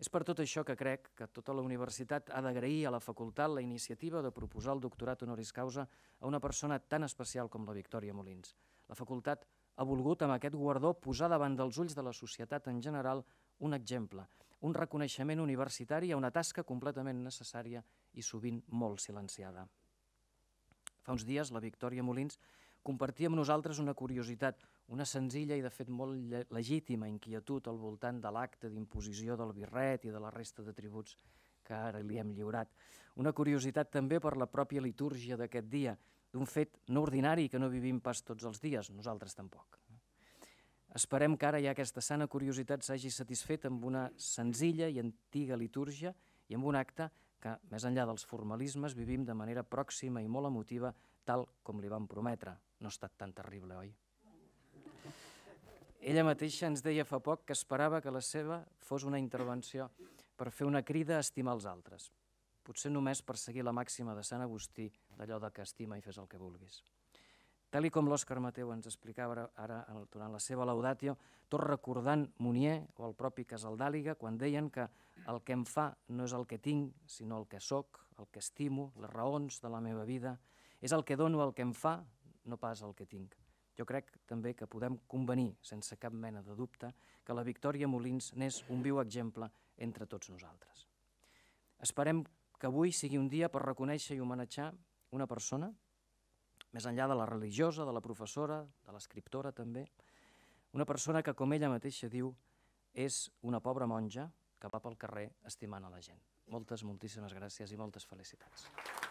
S2: És per tot això que crec que tota la universitat ha d'agrair a la facultat la iniciativa de proposar el doctorat honoris causa a una persona tan especial com la Victòria Molins. La facultat ha volgut amb aquest guardó posar davant dels ulls de la societat en general un exemple, un reconeixement universitari a una tasca completament necessària i sovint molt silenciada. Fa uns dies, la Victòria Molins compartia amb nosaltres una curiositat, una senzilla i de fet molt legítima inquietud al voltant de l'acte d'imposició del birret i de la resta de tributs que ara li hem lliurat. Una curiositat també per la pròpia litúrgia d'aquest dia, d'un fet no ordinari que no vivim pas tots els dies, nosaltres tampoc. Esperem que ara ja aquesta sana curiositat s'hagi satisfet amb una senzilla i antiga litúrgia i amb un acte que, més enllà dels formalismes, vivim de manera pròxima i molt emotiva, tal com li van prometre. No ha estat tan terrible, oi? Ella mateixa ens deia fa poc que esperava que la seva fos una intervenció per fer una crida a estimar els altres, potser només per seguir la màxima de Sant Agustí d'allò de que estima i fes el que vulguis. Tal com l'Òscar Mateu ens explicava ara, durant la seva laudatio, tot recordant Munier o el propi Casaldàliga, quan deien que el que em fa no és el que tinc, sinó el que sóc, el que estimo, les raons de la meva vida, és el que dono el que em fa, no pas el que tinc. Jo crec també que podem convenir, sense cap mena de dubte, que la Victòria Molins n'és un viu exemple entre tots nosaltres. Esperem que avui sigui un dia per reconèixer i homenatjar una persona, més enllà de la religiosa, de la professora, de l'escriptora també, una persona que, com ella mateixa diu, és una pobra monja que va pel carrer estimant a la gent. Moltes, moltíssimes gràcies i moltes felicitats. Aplausos.